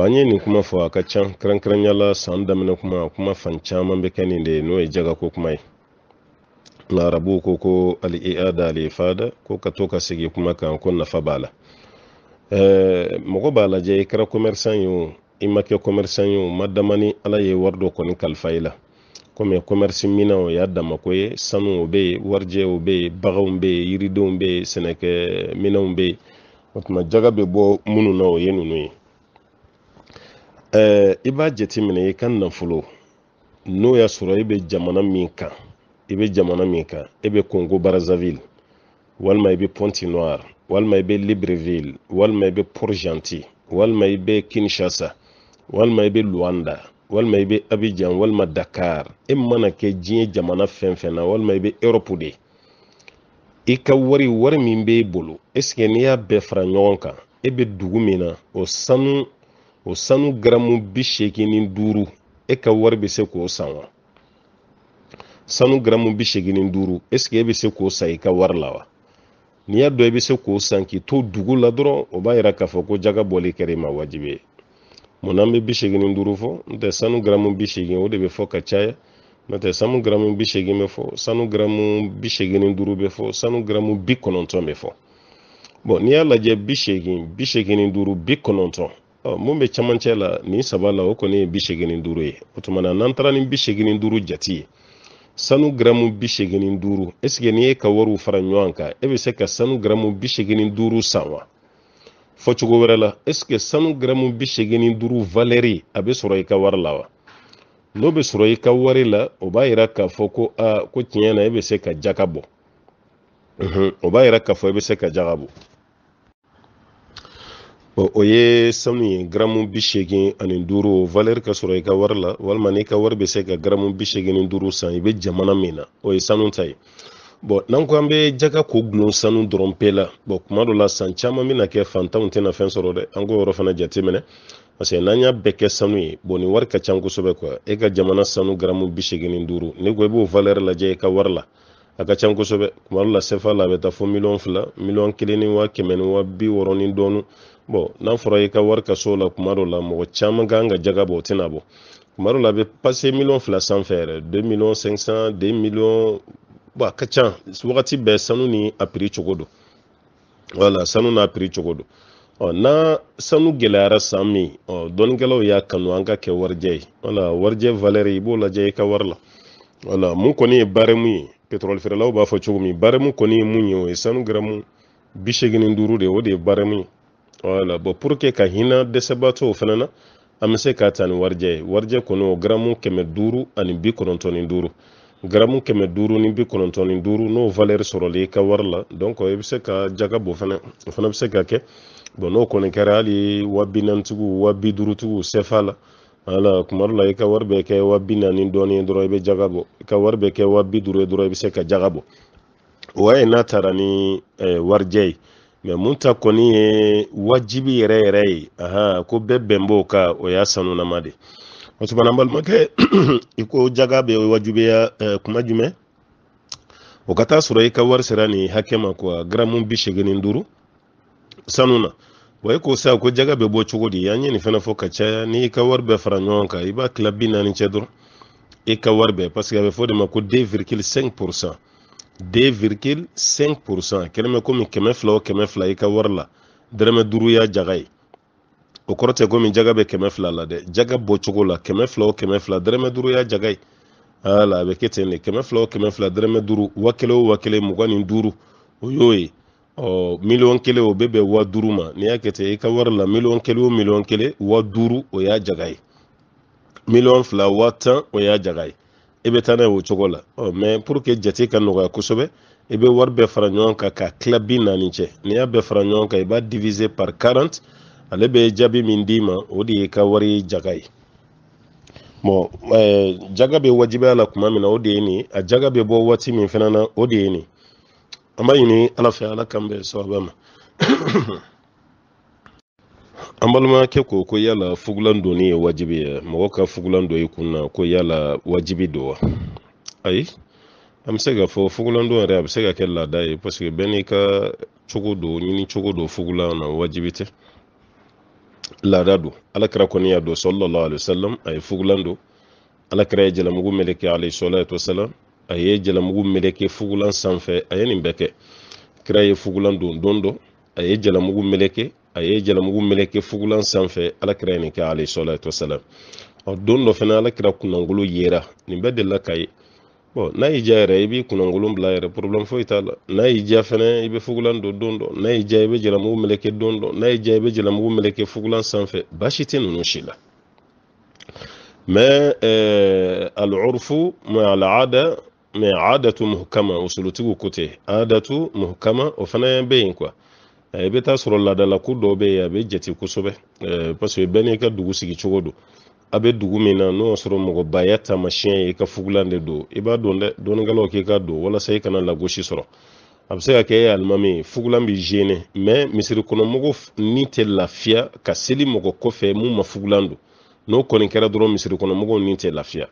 an ye nin kuma fɔ a ka can kɛrɛnkɛrɛnya la san daminɛ kuma kuma fan caman bɛ kɛ nin de ye n'o ye jagako kuma ye nka ko ko ali iada ali ifada ko ka to ka segi kuma kan ko nafa b'a la ɛɛ mɔgɔ b'a lajɛ i kɛra commerçant ye o i ma kɛ commerçant ye o ma dama ala ye wari dɔ kɔni kalifa i la komi commerce mina o y'a dama ko ye sanu o bɛ yen warijɛw bɛ yen baganw bɛ yen yiridenw bɛ yen sɛnɛkɛ minɛnw bɛ yen o tuma jaga bɛ bɔ minnu na o ye ninnu ye i b'a minɛ i ka nafolo n'o y'a sɔrɔ i bɛ jamana min kan i bɛ jamana min kan i e bɛ kongo brazaville walima i bɛ ponti noir walima i bɛ libreville walima i bɛ port walima i bɛ kinshasa walima i bɛ luanda walima i bɛ abidjan walima dakar e mana kɛ diɲɛ jamana fɛn fɛn na walima i bɛ erɔpu de i ka wari wari min b'e bolo ɛseke n'i y'a bɛɛ fara ɲɔgɔn kan e bɛ dugu min na o sanu o sanu gramu bi seegin ni duuru e ka wari bɛ se k'o san wa sanu gramu bi seegin ni duuru eseke e bɛ se k'o san i ka wari la wa n'i y'a dɔn i bɛ se k'o san k'i to dugu la dɔrɔn o b'a yira k'a fɔ ko jaga bɔli kɛra i ma wajibi ye munna an bɛ bi seegin ni duuru fɔ n'o tɛ sanu gramu bi seegin o de bɛ fɔ ka caya n'o tɛ sanu gramu bi seegin bɛ fɔ sanu gramu bi seegin ni duuru bɛ fɔ sanu gramu bi kɔnɔntɔn bɛ fɔ bɔn n'i y'a lajɛ bi seegin bi seegin ni duuru bi kɔnɔntɔn mun be camacɛ la nin saba la o kɔni ye bi duru ye o tuma na n'an taara ni bi segini duuru jate ye sanu garamu bi segini duuru n'i ye ka wariw fara ɲɔgɔn kan e bɛ se ka sanu garamu bi segini duuru san wa fɔcogo wɛrɛ la esike sanu garamu bi segini duuru a bɛ sɔrɔ i ka wari la wa n'o be sɔrɔ i ka wari la o b'a yira k'a fɔ ko aa ko tiɲɛ na e bɛ se ka jaka bɔ o b'a yira k'a fɔ i e bɛ se ka jaka bɔ o ye sanu ye gramu bi seegin ani duru valɛri ka sɔrɔ i ka wari la walima n'i ka wari bɛ se ka garamu bi seegin ni san i bɛ jamana min na o ye sanu ta ye bɔn n'an ko an bɛ jaka ko gulon sanu dɔrɔn pe la bɔn kuma dɔ la san caman bɛna kɛ fantanw tɛna fɛn sɔrɔ dɛ an k'o yɔrɔ fana jateminɛ parce que n'an y'a bɛɛ kɛ sanu ye bɔn nin wari ka ca kosɛbɛ kuwa e ka jamana sanu garamu bi seegin ni ko i b'o valɛri lajɛ i ka wari la a ka can kosɛbɛ kuma dɔ la sefa la a bɛ taa fɔ miliyɔn fila miliyɔn kelen ni waa kɛmɛ ni waa bi wɔɔrɔ ni dɔɔnin bon n'a fɔra i ka wari ka so la kuma dɔ la mɔgɔ caman kan ka jaga bɔ o tɛna bɔ kuma dɔ la a bɛ pase miliyɔn fila sanfɛ yɛrɛ deux miliyɔn cinq cent miliyɔn bon a ka ca wagati bɛɛ sanu ni a piri cogo don wala sanu n'a piri cogo don ɔ n'a sanu gɛlɛyara san min ɔ dɔnnikɛlaw y'a kanu an ka kɛ warijɛ ye wala warijɛ valɛri i b'o lajɛ i ka wari la wala mun kɔni ye barɛmu ye pétrole feerelaw b'a fɔ cogo min barɛmu kɔni ye mun ye o ye sanu garamu bi seegin ni duuru de o de ye barɛmu ye wala bɔn pour que ka hinɛ desebato fana na an bɛ se k'a ta ni warijɛ ye warijɛ kɔni o garamu kɛmɛ duuru ani bi kɔnɔntɔn duru duuru garamu kɛmɛ duuru ni bi kɔnɔntɔn ni duuru n'o valeur sɔrɔli i ka warla la donc i bɛ se ka jaga bɔ fana fana bɛ se ka kɛ bon n'o kɔni kɛra hali wa bi naanitigiw wa bi la ka wari bɛ kɛ wa bi naani dɔɔnin jaga bɔ ka wari bɛ kɛ wa bi se ka jaga bɔ o n'a taara ni warijɛ mɛ mun ta kɔni ye wajibi yɛrɛ yɛrɛ ye aha ko bɛɛ bɛn b'o kan o y'a sanunama de o tuma na n balimakɛ i ko jaga bɛ wajibiya eh, kuma jumɛn o ka taa sɔrɔ i ka wari sera nin hakɛ ma kuwa garamu bi seegin ni duuru sanu na wa i ko sa ko jaga bɛ bɔ cogo di an ye nin fana fɔ ka caya n'i ka wari bɛɛ fara ɲɔgɔn kan i b'a tila bi naani cɛ dɔrɔn i ka wari bɛɛ parce que a bɛ fɔ de ma ko deux virgule cinq pour cent 2,5% kɛlen bɛ komi kɛmɛ fila o kɛmɛ fila i ka wari la dɛrɛmɛ duuru y'a jaga ye o kɔrɔ tɛ komi jaga bɛ kɛmɛ fila la dɛ jaga bɔcogo la kɛmɛ fila o kɛmɛ fila dɛrɛmɛ duuru y'a jaga ye wala a bɛ kɛ ten de kɛmɛ fila o kɛmɛ fila dɛrɛmɛ duuru wa kelen o wa kelen mugan ni duuru o y'o ye ɔ miliyɔn kelen o bɛ bɛn wa duuru ma n'i y'a kɛ ten i ka wari la miliyɔn kelen o miliyɔn kelen wa duuru o y'a jaga ye miliyɔn fila wa tan o y'a jaga ye i bɛ taa n'a ye o cogo la ɔ mɛ pour que jate ka nɔgɔya kosɛbɛ i bɛ wari bɛɛ fara ɲɔgɔn kan ka tila bi naani cɛ n'i y'a bɛɛ fara ɲɔgɔn kan i b'a diviser par 40 ale bɛ jaabi min d'i ma o de y'i ka wari jaga ye bon eh, jaga bɛ wajibiya la kuma min na o de ye nin a jaga bɛ bɔ waati min fana na o de ye nin an b'a ɲini ala fɛ ala kan bɛn sababa ma an balimakɛ ko ko yala fugulan doni ye wajibi ye mɔgɔ ka fugulan don i kun na ko yala wajibi do wa ayi an be se k'a fɔ fugulan don yɛrɛ a be se ka kɛ laada ye parseke bɛɛ n'i ka cogo do ɲini cogo do fugulan na wajibi tɛ laada don alakira kɔni y'a don sallallahu alaihi wasallam a ye fugulan don alakira ye jalamugu meleke alayhi salatu wasalam a ye jalamugu meleke fugulan sanfɛ a ye nin bɛɛ kɛ kira ye fugulan don don dɔ a ye jalamugu meleke a ye jalamugu meleke fugulan sanfɛ alakira ye nin kɛ alayhi salatu wasalam don dɔ fana alakira kunnangolo yera nin bɛɛ delila ka ye bon n'a y'i diya yɛrɛ i b'i kunnangolon bila yɛrɛ problème foyi t'a la n'a y'i diya fɛnɛ i bɛ fugulan don don dɔ n'a y'i diya i bɛ jalamugu meleke don dɔ n'a y'i diya i bɛ jalamugu meleke fugulan sanfɛ baasi tɛ ninnu si la mais euh, al-urfu ma mais adatu muhkama usulutigiw ko ten adatu muhkama o fana bɛ yen quoi i eh, bɛ taa sɔrɔ ladala laadalaku dɔ bɛ yen a bɛ jate kosɛbɛ eh, parce que bɛɛ n'i ka dugu sigicogo do a bɛ dugu min na n'o y'a sɔrɔ mɔgɔbaya taamasiyɛn ye i ka fugulan de don i b'a dɔn dɛ dɔnnikɛlaw k'i ka don walasa i kana lagosi sɔrɔ a bɛ se ka kɛ e alimami ye fugulan bɛ gene mɛ misirikɔnɔmɔgɔw ni tɛ lafiya ka seli mɔgɔ kɔfɛ mun ma fugulan don n'o kɔni kɛra dɔrɔn misirikɔnɔmɔgɔw ni tɛ lafiya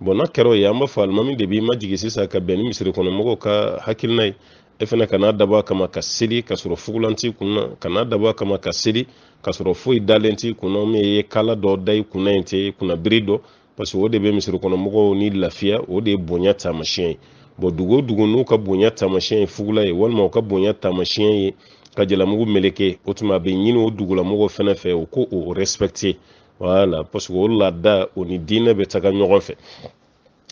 bon n'a kɛra o ye an b'a fɔ alimami de b'i majigin sisan ka bɛn ni misirikɔnɔmɔgɔw ka hakilina ye i e fɛnɛ kana dabɔ a kama ka seli ka sɔrɔ fugulan t'i kunna kana dabɔ a kama ka seli ka sɔrɔ foyi dalen t'i kunna min ye kala dɔ da i kunna yen tɛ kunna dɔ parce que o de bɛ misirikɔnɔmɔgɔw ni lafiya o de ye bonya taamasiyɛn ye bɔn dugu o dugu n'u ka bonya taamasiyɛn ye fugula ye walima u ka bonya taamasiyɛn ye ka jalamugu meleke o tuma a bɛ ɲini o dugulamɔgɔw fɛnɛ fɛ o ko o respecte voilà parce que o laada o ni diinɛ bɛ taga ɲɔgɔn fɛ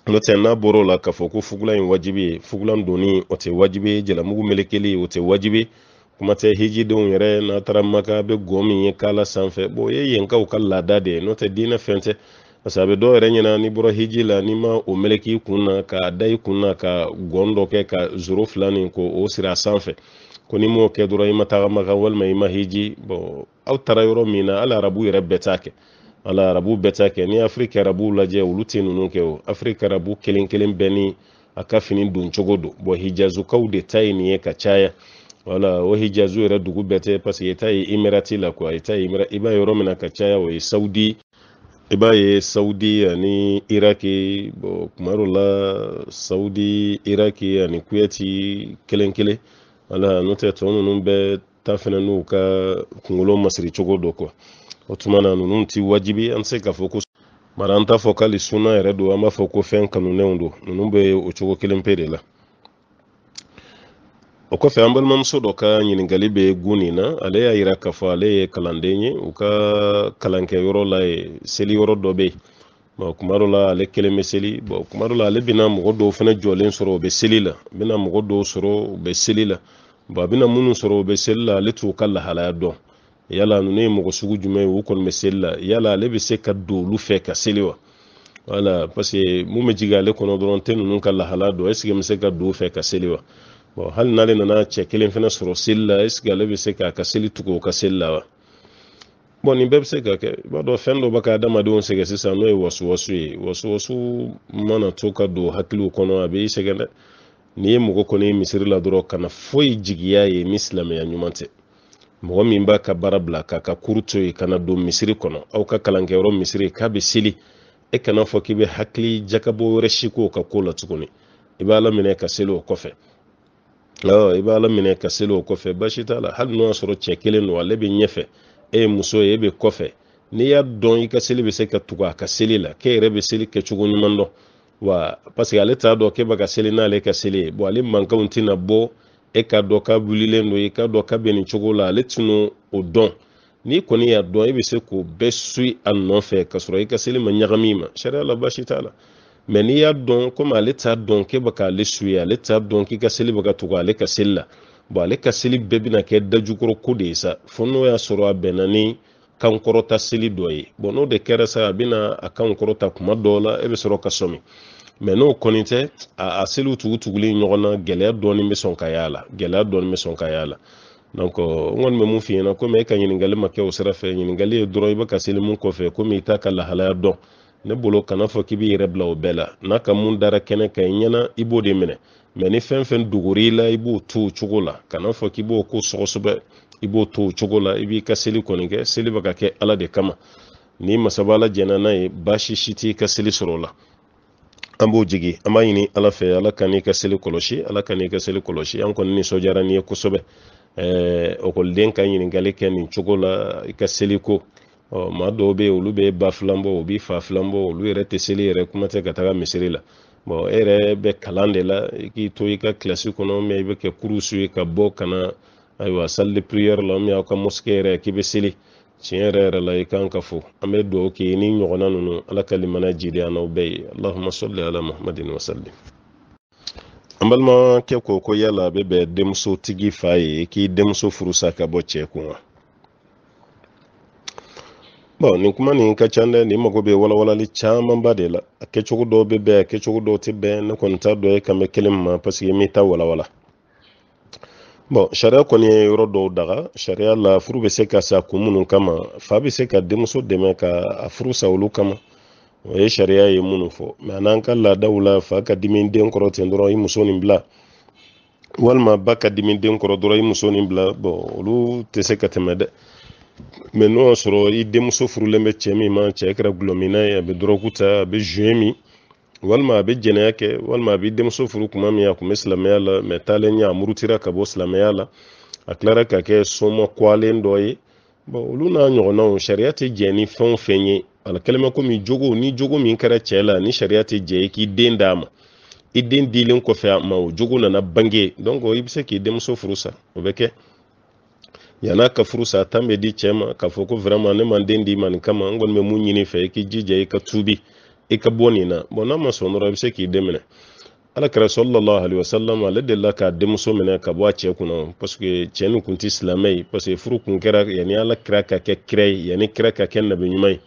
n'o tɛ n'a bɔr'o la k'a fɔ ko fugulan in wajibi ye fugulan donni o tɛ wajibi ye jalamugu melekeli o tɛ wajibi kuma tɛ hijidenw yɛrɛ n'a taara maka bɛ gɔ min ye k'ala sanfɛ bon e o ye yenkaw ka laada de ye n'o tɛ diinɛ fɛn tɛ parce que a bɛ dɔw yɛrɛ ɲɛna n'i bɔra hiji la n'i ma o meleki i kun na k'a da i kun na ka gɔn dɔ kɛ ka zoro fila nin ko o siri a sanfɛ ko n'i m'o kɛ dɔrɔn i ma taga maka walima i ma hiji bon aw taara yɔrɔ min na hali arabu yɛrɛ bɛɛ t'a kɛ ala arabu bɛɛ ta kɛ ni afiriki arabu lajɛ olu tɛ nunu kɛ o afirika arabu kelen kelen bɛɛ ni a ka fini don cogo don bɔn hijazukaw de ta ye nin ye ka caya wala o hijazu yɛrɛ dugu bɛɛ tɛ paseke i ta ye emirati la kuwa i ta ye i b'a ye yɔrɔ min na ka caya o ye saudi i b'a ye saudi ani iraki bɔn kuma dɔ la saudi iraki ani kuyɛti kelen kelen wala n'o tɛ tɔ ninnu bɛɛ ta fɛnɛ n'u ka kungolo masiri cogo dɔ kuwa o tuma na ninnu ti wajibi an se k'a fɔ ko mara an t'a fɔ k'ali sunna yɛrɛ don an b'a fɔ ko fɛn kanunenw don ninnu bɛ o cogo kelen pe de la o kɔfɛ an balimamuso dɔ ka ɲininkali bɛ gun nin na ale y'a yira k'a fɔ ale ye kalanden ye u ka kalankɛyɔrɔ la ye seli yɔrɔ dɔ bɛ yen bɔn kuma dɔ la ale kelen bɛ seli bɔn kuma dɔ la ale bɛna mɔgɔ dɔw fana jɔlen sɔrɔ u bɛ seli la bɛna mɔgɔ dɔw sɔrɔ u bɛ seli la bɔn a bɛna minnu sɔrɔ u bɛ seli la ale t'u ka lahalaya dɔn yala ninnu ye mɔgɔ sugu jumɛn ye o kɔni bɛ seli la yala ale bɛ se ka don olu fɛ ka seli wa wala parce que mun bɛ jigin ale kɔnɔ dɔrɔn tɛ ninnu ka lahala dɔn est ce que n bɛ se ka don o fɛ ka seli wa bon hali n'ale nana cɛ kelen fana sɔrɔ seli la est ce que ale bɛ se k'a ka seli tugu o ka seli la wa bon nin bɛɛ bɛ se ka kɛ i b'a dɔn fɛn dɔ b'a ka adamadenw sɛgɛn sisan n'o ye wasuwasu ye wasuwasu mana to ka don hakiliw kɔnɔ a b'i sɛgɛn dɛ n'i ye mɔgɔ kɔni ye misiri la dɔrɔn kana foyi jigiya ye ni silamɛya ɲuman tɛ mɔgɔ min b'a ka baara bila k'a ka kuru to yen kana don misiri kɔnɔ aw ka kalankɛyɔrɔ misiri k'a be seli e kana fɔ k'i bɛ hakili jakabɔ wɛrɛ si ka ko la tuguni i b'a minɛ ka seli o kɔfɛ i b'a la minɛ ka seli o kɔfɛ baasi t'a la hali n'o y'a sɔrɔ cɛ kelen don ale bɛ ɲɛfɛ e ye muso ye e bɛ kɔfɛ n'i y'a dɔn i ka seli be se ka tugu a ka seli la k'e yɛrɛ be seli kɛcogo ɲuman dɔn wa paseke ale t'a dɔn k'e ba ka seli n'ale ka seli ye ale mankanw tɛna bɔ e ka dɔ ka wulilen do i e ka dɔ ka bɛ cogo la ale tɛna o dɔn n'i kɔni y'a dɔn i e bɛ se k'o bɛɛ suyi a nɔfɛ ka sɔrɔ i ka seli ma ɲagami ma sariya la baasi t'a la mɛ n'i y'a dɔn komi ale t'a dɔn k'e bɛ k'ale suyi ale t'a dɔn k'i ka seli bɛ ka tugu ale ka seli la bon ale ka seli bɛɛ bɛna kɛ dajukɔrɔ ko de ye sa fo n'o y'a sɔrɔ a bɛnna ni kankɔrɔta seli dɔ ye bon n'o de kɛra sa a bɛna a kankɔrɔta kuma dɔ la e bɛ sɔrɔ ka sɔmi mɛ n'o kɔni tɛ a, euh, a seliw tugu tugulen ɲɔgɔn na gɛlɛya dɔɔni bɛ sɔn ka y'a la gɛlɛya dɔɔni bɛ sɔn ka y'a la donc n kɔni bɛ mun f'i ɲɛna komi e ka ɲininkali ma kɛ o sira fɛ ɲininkali ye dɔrɔn i bɛ ka seli mun kɔfɛ komi i t'a ka lahalaya dɔn ne bolo kana fɔ k'i b'i yɛrɛ bila o bɛɛ la n'a ka mun dara kɛnɛ kan i ɲɛna i b'o de minɛ mɛ ni fɛn fɛn dogori la i b'o to o cogo la kana fɔ k'i b'o ko sɔgɔsɔgɔ i b'o to o cogo la i b'i ka seli kɔni kɛ seli bɛ ka kɛ ala de kama ni masaba ala jɛnna n'a ye baasi si t'i ka seli sɔrɔ o la an eh, b'o jigi an b'a ɲini ala fɛ ala ka n'i ka seli kɔlɔsi ala ka n'i ka seli kɔlɔsi an kɔni nisɔndiyara n'i ye kosɛbɛ ɔkɔliden ka ɲininkali kɛ nin cogo la i ka seliko ɔ maa dɔw bɛ yen olu bɛ ba filan bɔ u bɛ fa filan bɔ olu yɛrɛ tɛ seli yɛrɛ kuma tɛ ka taga misiri la bɔn e yɛrɛ bɛ kalan de la i k'i to i ka kilasi kɔnɔ mɛ i bɛ kɛ kurusu ye ka bɔ ka na ayiwa sali de la aw ka moske yɛrɛ k'i bɛ seli tiɲɛ yɛrɛ yɛrɛ la i kan ka fo an bɛ dugawu kɛ ni ɲɔgɔnna ninnu ala ka limana jidi an n'aw bɛɛ ye alahuma sɔli ala muhamadin wasalim an balimakɛ ko ko yala a bɛ bɛn denmusotigi fa ye k'i denmuso furusa ka bɔ cɛ kun wa bon nin kuma nin ka can dɛ nin mago bɛ walawalali camanba de la a kɛcogo dɔw bɛ bɛn a kɛcogo dɔw tɛ bɛn ne kɔni t'a dɔ ye kan bɛ kelen ma paseke n bɛ taa walawala bɔn sariya kɔni ye yɔrɔ dɔw daga sariya la furu bɛ se ka sa kun minnu kama fa bɛ se ka denmuso dɛmɛ ka a furu sa olu kama o ye sariya ye minnu fɔ mɛ n'an ka laadaw la fa ka dimi den kɔrɔ ten dɔrɔn i muso nin bila walima ba ka dimi den kɔrɔ dɔrɔn i muso nin bila bɔn olu tɛ se ka tɛmɛ dɛ mɛ n'o y'a sɔrɔ i denmuso furulen bɛ cɛ min ma cɛ kɛra gulɔmina ye a bɛ dɔrɔgu ta a bɛ zuye min walima a bɛ jɛnɛya kɛ walima a bɛ denmuso furu kuma min a kun bɛ silamɛya la mɛ taalen ɲɛ a murutira ka bɔ silamɛya la a tilara ka kɛ soma kwalen dɔ ye bon olu n'a ɲɔgɔnnaw sariya tɛ jɛ ni fɛn o fɛn ye ala kɛlen komi jogo ni jogo min kɛra cɛ la ni sariya tɛ jɛ i k'i den d'a ma i den dilen kɔfɛ a ma o jogo nana bange donc i bɛ se k'i denmuso furu sa o bɛ kɛ yan'a ka furu sa tan bɛ di cɛ ma k'a fɔ ko vraiment ne ma n den d'i ma nin kama n kɔni bɛ mun ɲini fɛ i k'i jija i ka tuubi i ka bɔ nin na bɔn n'a ma sɔn dɔrɔn i bɛ se k'i den minɛ ala kɛra sɔlɔlɔ ali wasalam ale delila k'a denmuso minɛ ka bɔ a cɛ kunna paseke cɛ nin kun tɛ silamɛ ye paseke furu kun kɛra yanni ala kira ka kɛ kira ye yanni kira ka kɛ nabi ɲuman ye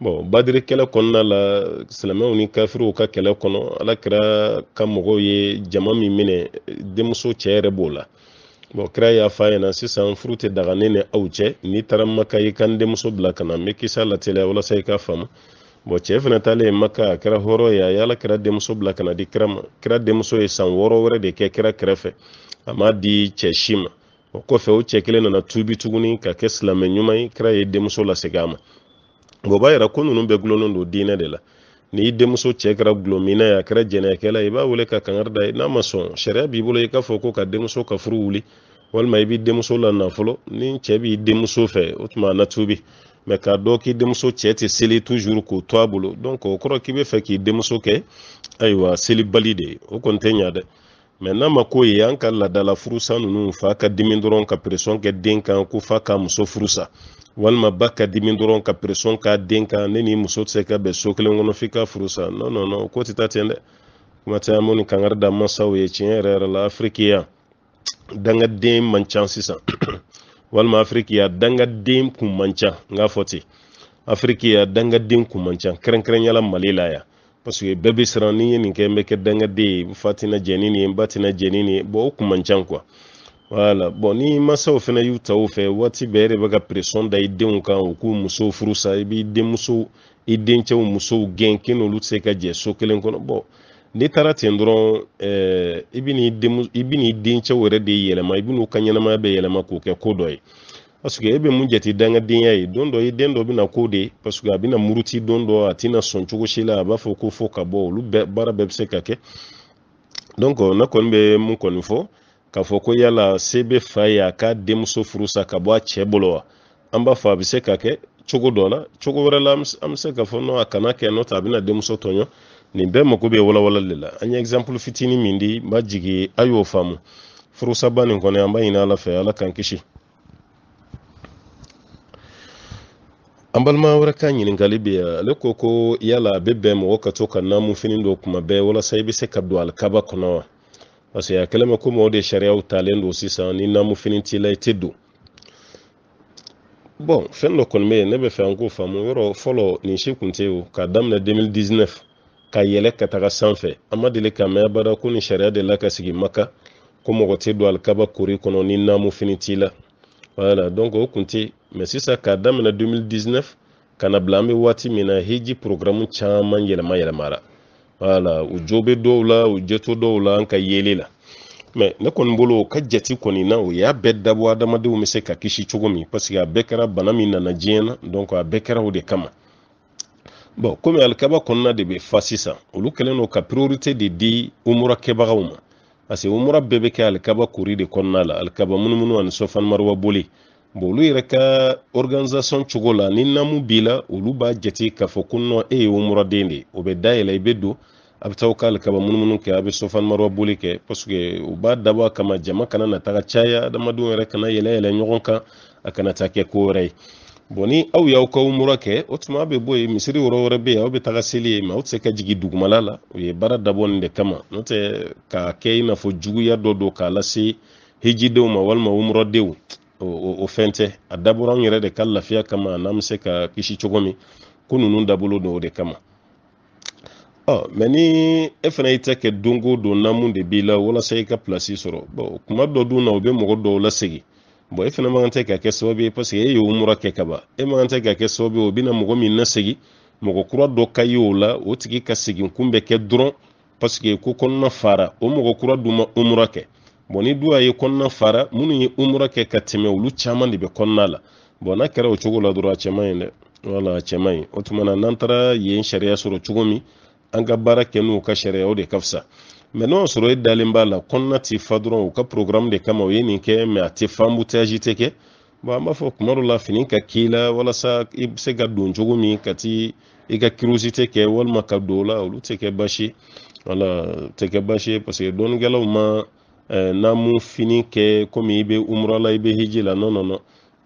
bɔn badiri kɛlɛ kɔnɔna la silamɛw ni kafiriw ka kɛlɛ kɔnɔ ala kira ka mɔgɔw ye jama min minɛ denmuso cɛ yɛrɛ b'o la bɔn kira y'a fɔ a ɲɛna sisan furu tɛ daga ne ni aw cɛ n'i taara maka i ka n denmuso bila ka na n bɛ kisa lateliya walasa i k'a faamu bon cɛ fana taalen maka a kɛra hɔrɔn ye a y'ala kɛra denmuso bila kana di kira ma kira denmuso ye san wɔɔrɔ wɛrɛ de kɛ kira kɛrɛfɛ a m'a di cɛ si ma o kɔfɛ o cɛ kelen nana tuubi tuguni ka kɛ silamɛ ɲuman ye kira ye denmuso lasegin a ma o b'a yira ko ninnu bɛɛ gulonnen don diinɛ de la n'i denmuso cɛ kɛra gulɔmina ye a kɛra jɛnɛyakɛla i b'a wele ka kangari da ye n'a ma sɔn sariya b'i bolo i k'a fɔ ko ka denmuso ka furu wuli walima i b'i denmuso la nafolo ni cɛ b'i denmuso fɛ o tuma a na tuubi mɛ k'a dɔn k'i denmuso cɛ tɛ seli tujur k'o to a bolo donc o kɔrɔ k'i bɛ fɛ k'i denmuso kɛ ayiwa selibali de o kɔni tɛ ɲa dɛ mɛ n'a ma k'o ye an ka laadala furusa ninnu fa ka dimi dɔrɔn ka peresɔn kɛ den kan ko fa ka muso furusa walima ba ka dimi dɔrɔn ka peresɔn k'a den kan ne ni muso tɛ se ka bɛn so kelen kɔnɔ f'i ka furusa non ko tɛ taa ten dɛ kuma an b'o kangari da mansaw ye tiɲɛ yɛrɛ la afiriki dangaden man ca sisan walima afiriki ya dangaden kun man ca n k'a fɔ ten afiriki ya dangaden kun man ca kɛrɛnkɛrɛnyala mali la yan parce bɛɛ be siran ni ye nin kɛ n bɛ kɛ dangaden ye n fa tɛna jɛn ni ye n ba tɛna jɛn ni ye bɔn o kun man ca kuwa wala bɔn ni masaw fana y'u ta o fɛ waati bɛɛ e de bɛ ka pression da i denw kan u k'u musow furusa i b'i denmuso i dencɛw musow gɛn k'i n'olu tɛ se ka jɛ so kelen kɔnɔ bɔn n'i taara ten dɔrɔn i bi n'i dencɛw yɛrɛ de yɛlɛma i bi n'u ka ɲɛnamaya bɛ yɛlɛma k'o kɛ ko dɔ ye paseke e bɛ mun jate dangadenya ye don dɔ i den dɔ bɛna ko de paseke a bɛna muruti don dɔ a tɛna sɔn cogo si la a b'a fɔ ko fo ka bɔ olu bɛɛ baara bɛɛ bɛ se ka kɛ donc ne kɔni bɛ mun kɔni fɔ k'a fɔ ko yala se bɛ fa ye a k'a denmuso furu sa ka bɔ a cɛ bolo wa an b'a fɔ a bɛ se ka kɛ cogo dɔ la cogo wɛrɛ la an bɛ se k'a fɔ nɔ a kana kɛ nɔ tɛ a bɛna denmuso tɔɲɔ nin bɛɛ mako bɛ walawalali de la an ye ɛgizanpulu fitini min di n b'a jigi a y'o faamu furusaba nin kɔnɔ an b'a ɲini ala fɛ ala k'an kisi an balima wɛrɛ ka ɲininkali bɛ yan ale ko ko yala a bɛ bɛn mɔgɔ ka to ka namufini dɔ kuma bɛɛ walasa i bɛ se ka don alikaba kɔnɔ wa parce que a kɛlen bɛ komi o de sariyaw talen don sisan ni namufini t'i la i tɛ don bon fɛn dɔ kɔni bɛ yen ne bɛ fɛ an k'o faamu yɔrɔ fɔlɔ nin si tun tɛ yen o k'a daminɛ 2019 ka yɛlɛ ka taga sanfɛ an ma deli ka mɛn bada ko ni sariya de la ka sigi maka ko mɔgɔ tɛ don alikaba kori kɔnɔ ni namu fini t'i la wala donc o kun tɛ mɛ sisan k'a daminɛ 2019 ka na bila an bɛ waati min na hiji programu caman yɛlɛma yɛlɛmara wala u jo bɛ dɔw la u jo to dɔw la an ka yeele la mɛ ne kɔni bolo ka jati kɔni na o y'a bɛɛ dabɔ adamadenw bɛ se ka kisi cogo min parce que a bɛɛ kɛra bana min nana diɲɛ na donc a bɛɛ kɛra o de kama bon komi alikaba konna de be fa sisan olu kɛlen don ka priorité de di umura kɛbagaw ma parce que umura bɛɛ bɛ kɛ alikaba kuri de kɔnɔna la alikaba munumunu ani sɔfan marwa boli bon olu yɛrɛ ka organisation cogo la ni namu b'i la olu b'a jate k'a fɔ ko nɔ e ye umuraden de ye o bɛ dayɛlɛ i bɛ don a bɛ taa ka alikaba munumunu kɛ a bɛ sɔfan marwa boli kɛ parce que u b'a dabɔ a kama jama kana na taga caya adamadenw yɛrɛ kana yɛlɛ yɛlɛ ɲɔgɔn kan a kana taa kɛ ko wɛrɛ ye bon ni aw y'aw ka umura kɛ o tuma be bɔ yen misiri yɔrɔ wɛrɛ be yen aw bɛ taga seli yen mɛ aw tɛ se ka jigi dugumala la u ye baara dabɔ de kama n'o tɛ k'a kɛ i n'a fɔ juguya dɔ do k'a lase hijidenw ma walima umuradenw o fɛn tɛ a dabɔra anw yɛrɛ de ka lafiya kama n'an bɛ se ka kisi cogo min ko nunu dabolo do o de kama ɔ mɛ ni e fana y'i ta kɛ don don namu de b'i la walasa i ka pilasi sɔrɔ bon kuma dɔ dun na o bɛ mɔgɔ dɔw lasegin bon e fana magan tɛ ka kɛ sababu ye parce que e ye umura kɛ kaba e magan tɛ ka kɛ sababu ye o bɛna mɔgɔ min nasegi mɔgɔ kura dɔ ka ye o la o tigi ka segin kun bɛ kɛ dɔrɔn parce que ko kɔnɔna fara o mɔgɔ kura dun ma umura kɛ bon ni dun y'a ye kɔnɔna fara minnu ye umura kɛ ka tɛmɛ olu caman de bɛ kɔnɔna la bon n'a kɛra o cogo la dɔrɔn a cɛ man ɲi dɛ wala a cɛ man ɲi o tuma na n'an taara yen sariya sɔrɔ cogo min an ka baara kɛ n'u ka sariya o de ka fisa mɛ n'o y'a sɔrɔ e dalen b'a la kɔnɔna t'i fa dɔrɔn u ka programme de kama u ye nin kɛ mɛ a tɛ fa tɛ kɛ bon an b'a fɔ kuma dɔ la fini ka k'i la walasa i bɛ se ka don cogo min ka t'i i ka curiosité kɛ walima ka don o la olu tɛ kɛ baasi wala tɛ kɛ baasi ye parce que ma ɛɛ eh, n'an mun fini kɛ komi i bɛ umra la i bɛ hiji la non non non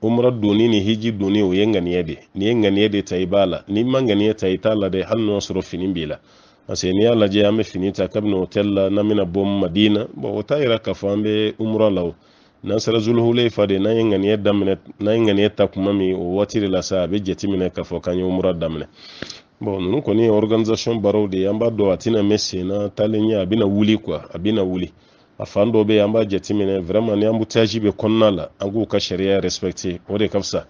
umra donni ni hiji donni o ye ŋaniya de ye nin ye ŋaniya de ta i b'a la n'i ma ŋaniya ta i t'a la dɛ hali n'o y'a sɔrɔ fini b'i la parce que n'i y'a lajɛ an bɛ fini ta kabini hôtel la n'an bɛna bɔ madina bon o t'a yira k'a fɔ an bɛ umura la o n'an sera zulhuleifa de n'an ye ŋaniya daminɛ n'an ye ŋaniya ta kuma min o waati de la sa a bɛ jateminɛ k'a fɔ k'an ye umura daminɛ bon ninnu kɔni ye organisation baaraw de ye an b'a dɔn a tɛna mɛn sen na taalen ɲɛ a bɛna wuli quoi a bɛna wuli a fan dɔw bɛ yen an b'a jateminɛ vraiment ni embouteillage bɛ kɔnɔna la an k'u ka sariya respecter o de ka fisa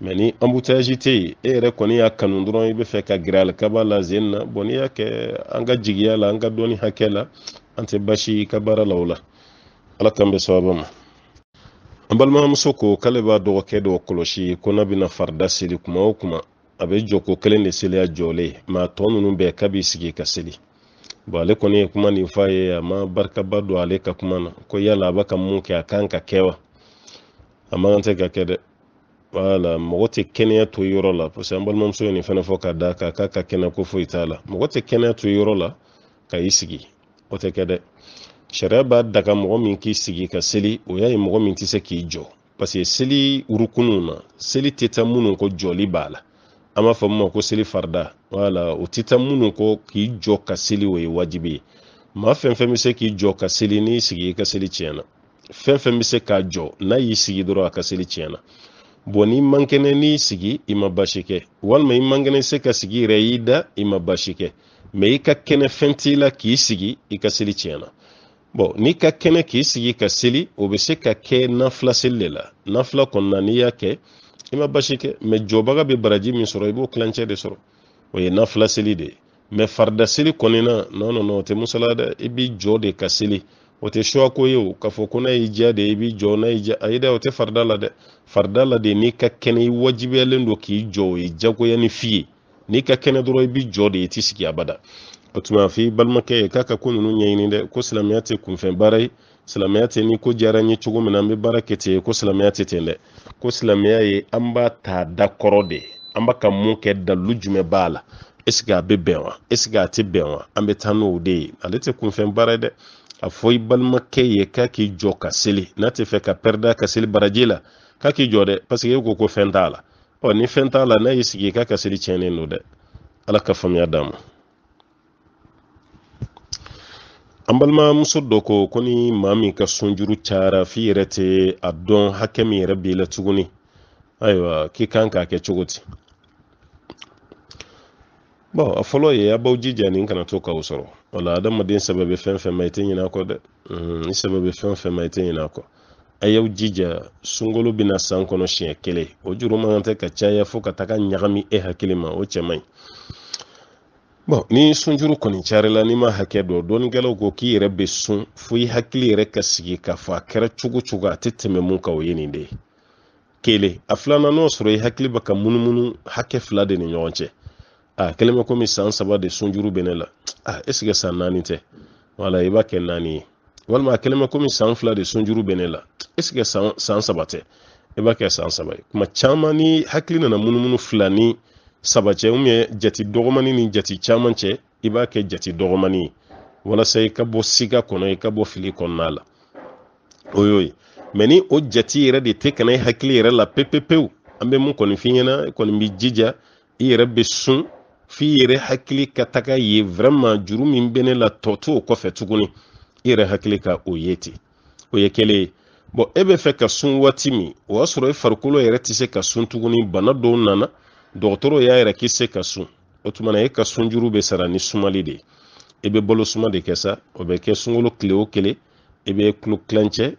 mɛ ni embouteillage tɛ yen e yɛrɛ kɔni y'a kanu dɔrɔn i bɛ fɛ ka gɛrɛ alikaba la zen na bɔn n'i y'a kɛ an ka jigiya la an ka dɔni hakɛ la an tɛ basi i ka baara la o la ala kan bɛ sababa ma an balimamuso ko k'ale b'a dɔgɔkɛ dɔ kɔlɔsi ko n'a bɛna farida seli kuma o kuma a bɛ jɔ ko kelen de seliya jɔlen mɛ tɔ ninnu bɛɛ k'a b'i sigi ka seli bon ale kɔni ye kuma nin f'a ye a ma barikaba don ale ka kuma na ko yala a b'a ka mun kɛ a kan ka kɛ wa a man kan tɛ ka kɛ dɛ wala mɔgɔ tɛ kɛnɛya to yɔrɔ la parce que an balimamuso ye nin fana fɔ ka da kan k'a ka kɛnɛ ko foyi t'a la mɔgɔ tɛ kɛnɛya to yɔrɔ la ka i sigi o tɛ kɛ dɛ sariya b'a daga mɔgɔ min k'i sigi ka seli o y'a ye mɔgɔ min tɛ se k'i jɔ parce que seli urukunuw na seli tɛ taa minnu ko jɔli b'a la an b'a fɔ min ma ko seli farida wala o tɛ taa minnu ko k'i jɔ ka seli o ye wajibi ye maa fɛn fɛn bɛ se k'i jɔ ka seli n'i sigi i ka seli tiɲɛna fɛn fɛn bɛ se k'a jɔ n'a y'i sigi dɔrɔn a ka seli tiɲɛna bon n'i mankɛnɛ n'i sigi i ma basi kɛ walima i man kɛnɛ se ka sigi yɛrɛ y'i da i ma basi kɛ mɛ i ka kɛnɛ fɛn t'i la k'i sigi i ka seli tiɲɛna bon n'i ka kɛnɛ k'i sigi ka seli o bɛ se ka kɛ nafila seli de la nafila kɔnɔna n'i y'a kɛ i ma basi kɛ mɛ jɔbaga bɛ baraji min sɔrɔ i b'o kilancɛ de sɔrɔ o ye nafila seli de ye mɛ faridaseli kɔnɔna na non non non o tɛ musala dɛ i b'i jɔ de ka seli o tɛ suwa ko ye o k'a fɔ ko n'a y'i diya de i b'i jɔ n'a y'i diya ayi dɛ o tɛ farida la dɛ farida la de n'i ka kɛnɛ i wajibiyalen don k'i jɔ o ye diyagoya ni f'i ye n'i ka kɛnɛ dɔrɔn i b'i jɔ de i t'i sigi abada o tuma a f'i balimakɛ ye k'a ka ko ninnu ɲɛɲini dɛ ko silamɛya tɛ kunfɛn baara ye silamɛya tɛ ni ko diyara n ye cogo min na an bɛ baara kɛ ten ko silamɛya tɛ ten dɛ ko silamɛya ye an b'a ta da kɔrɔ de an b'a ka mun kɛ dalilu jumɛn b'a la est ce que a bɛ bɛn wa est ce que a tɛ bɛn wa an bɛ taa n'o de ye ale tɛ kunfɛn baara ye dɛ a fɔ i balimakɛ ye k'a k'i jɔ ka seli n'a tɛ fɛ ka pɛrida ka seli baraji la k'a k'i jɔ dɛ parce que e ko ko fɛn t'a la ɔ ni fɛn t'a la n'a y'i sigi k'a ka seli tiɲɛnen don dɛ ala ka faamuya d'a ma an balimamuso dɔ ko ko ni maa min ka sunjuru cayara f'i yɛrɛ tɛ a dɔn hakɛ min yɛrɛ b'i la tuguni ayiwa k'i kan k'a kɛ cogo di bɔn a fɔlɔ ye a b'aw jija nin kana to k'aw sɔrɔ wala adamaden sɛbɛ bɛ fɛn fɛn ma i tɛ ɲinɛ a kɔ dɛ i sɛbɛ bɛ fɛn fɛn ma i tɛ ɲinɛ a kɔ a y'aw jija sunkalo bɛna san kɔnɔ siɲɛ kelen o juru man kan tɛ ka caya fo ka taga ɲagami e hakili ma o cɛ man ɲi bɔn ni sunjuru kɔni carila n'i ma hakɛ dɔ dɔɔnikɛlaw ko k'i yɛrɛ bɛ sun fo i hakili yɛrɛ ka sigi k'a fɔ a kɛra cogo cogo a tɛ tɛmɛ mun kan o ye nin de ye kelen a filanan n'o sɔrɔ i hakili bɛ ka munumunu hakɛ fila de ni ɲɔgɔn cɛ ah kelen bɛ komi san saba de sunjuru bɛ ne la a ah, esike san naani tɛ wala i b'a kɛ naani ye walima a kelen bɛ komi san fila de sunjuru bɛ ne la esike san saba tɛ i b'a kɛ san saba ye kuma caman ni hakili nana munumunu fila ni saba cɛ ubiyɛn jati dɔgɔmani ni jati caman cɛ i b'a kɛ jati dɔgɔmani ye walasa i ka bɔ siga kɔnɔ i ka bɔ fili kɔnɔna la o y'o ye mɛ ni o jati yɛrɛ de tɛ kana i hakili yɛrɛ la pepepewu an bɛ mun kɔni f'i ɲɛna i kɔni b'i jija i yɛrɛ bɛ sun f'i yɛrɛ hakili ka taga ye vraiment juru min be ne la tɔ to o kɔfɛ tuguni i yɛrɛ hakili ka o ye ten o ye kelen ye bɔn e bɛ fɛ ka sun waati min o y'a sɔrɔ i e farikolo yɛrɛ tɛ se ka sun tuguni bana dɔw nana dɔgɔtɔrɔ y'a yɛrɛ k'i se ka sun o tuma na e ka sun juru be sara ni sumali de i e be balo suma de kɛ sa o bɛ kɛ sungolo kile o kelen i e be kulo kilancɛ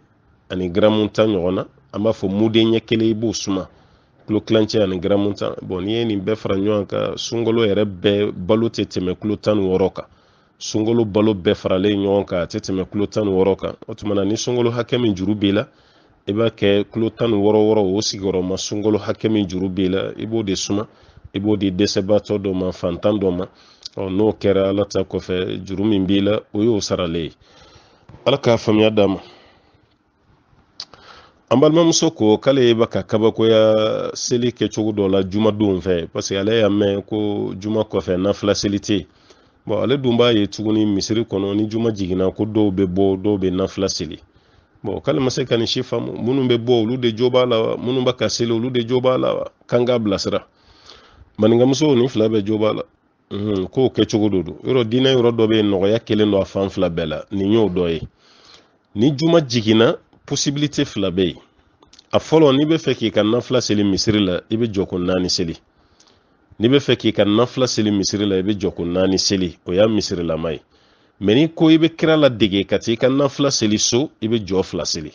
ani garamu tan ɲɔgɔn na an b'a fɔ muden ɲɛ kelen i b'o suma tulo kilancɛ ani garamu tan bɔn n'i ye nin bɛɛ fara ɲɔgɔn kan sunkalo yɛrɛ bɛɛ balo tɛ tɛmɛ kulo tan ni wɔɔrɔ kan sunkalo balo bɛɛ faralen ɲɔgɔn kan a tɛ tɛmɛ kulo tan ni wɔɔrɔ kan o tuma na ni sunkalo hakɛ min juru b'i la i b'a kɛ kulo tan ni wɔɔrɔ wɔɔrɔ o sigiyɔrɔma sunkalo hakɛ min juru b'i la i b'o de suma i b'o di dɛsɛbaatɔ dɔ ma fantan dɔ ma ɔ n'o kɛra ala ta kɔfɛ juru min b'i la o y'o saralen ye ala k'a faamuya d'a ma an balimamuso ko k'ale bɛ ka kabakoya seli kɛcogo dɔ la jumadon fɛ parce ale y'a mɛn ko juma kɔfɛ nafila seli tɛ bon ale dun b'a ye tuguni misiri kɔnɔ ni juma jiginna ko dɔw bɛ bɔ dɔw bɛ nafila seli bon k'ale ma se ka nin si faamu minnu bɛ bɔ olu de jo b'a la wa minnu bɛ ka seli olu de jo b'a la wa k'an k'a bilasira maninkamuso nin fila bɛɛ jo b'a la mm, k'o kɛcogo de don yɔrɔ diinɛ yɔrɔ dɔ bɛ yen nɔgɔya kelen don a fan fila bɛɛ la nin y'o dɔ ye ni juma jiginna posibilite fila bɛ yen a fɔlɔ n'i bɛ fɛ k'i ka nafila seli misiri la i bɛ jɔko naani seli n'i bɛ fɛ k'i ka nafila seli misiri la i bɛ jɔko naani seli o y'a misirilama ye mɛ n'i ko i bɛ kira la dege ka t'i ka nafila seli so i bɛ jɔ fila seli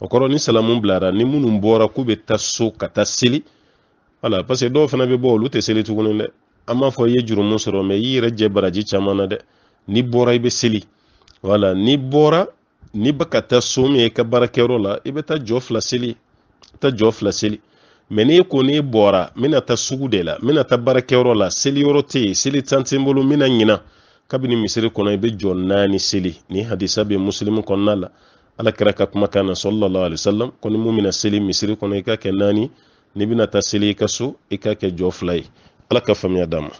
o kɔrɔ ni salamu bilara ni minnu bɔra k'u bɛ taa so ka taa seli wala parce que dɔw fana bɛ bɔ olu tɛ seli tuguni dɛ an b'a fɔ i ye jurumu sɔrɔ mɛ i yɛrɛ jɛ baraji caman na dɛ n'i bɔra i bɛ seli wala n'i bɔra n'i bɛ ka taa so min ye i ka baarakɛyɔrɔ la i bɛ taa jɔ fila seli taa jɔ fila seli mɛ n'i ko n'i bɔra n bɛna taa sugu de la n bɛna taa baarakɛyɔrɔ la seliyɔrɔ tɛ yen seli tan tɛ n bolo n bɛna ɲina kabini misiri kɔnɔ i bɛ jɔ naani seli ni hadisa bɛ muslimu kɔnɔna la ala kɛra ka kumakan na sɔlɔlɔ alisalam ko ni mun bɛna seli misiri kɔnɔ i ka kɛ naani n'i bɛna taa seli i ka so i ka kɛ jɔ fila ye ala ka faamuya d'a ma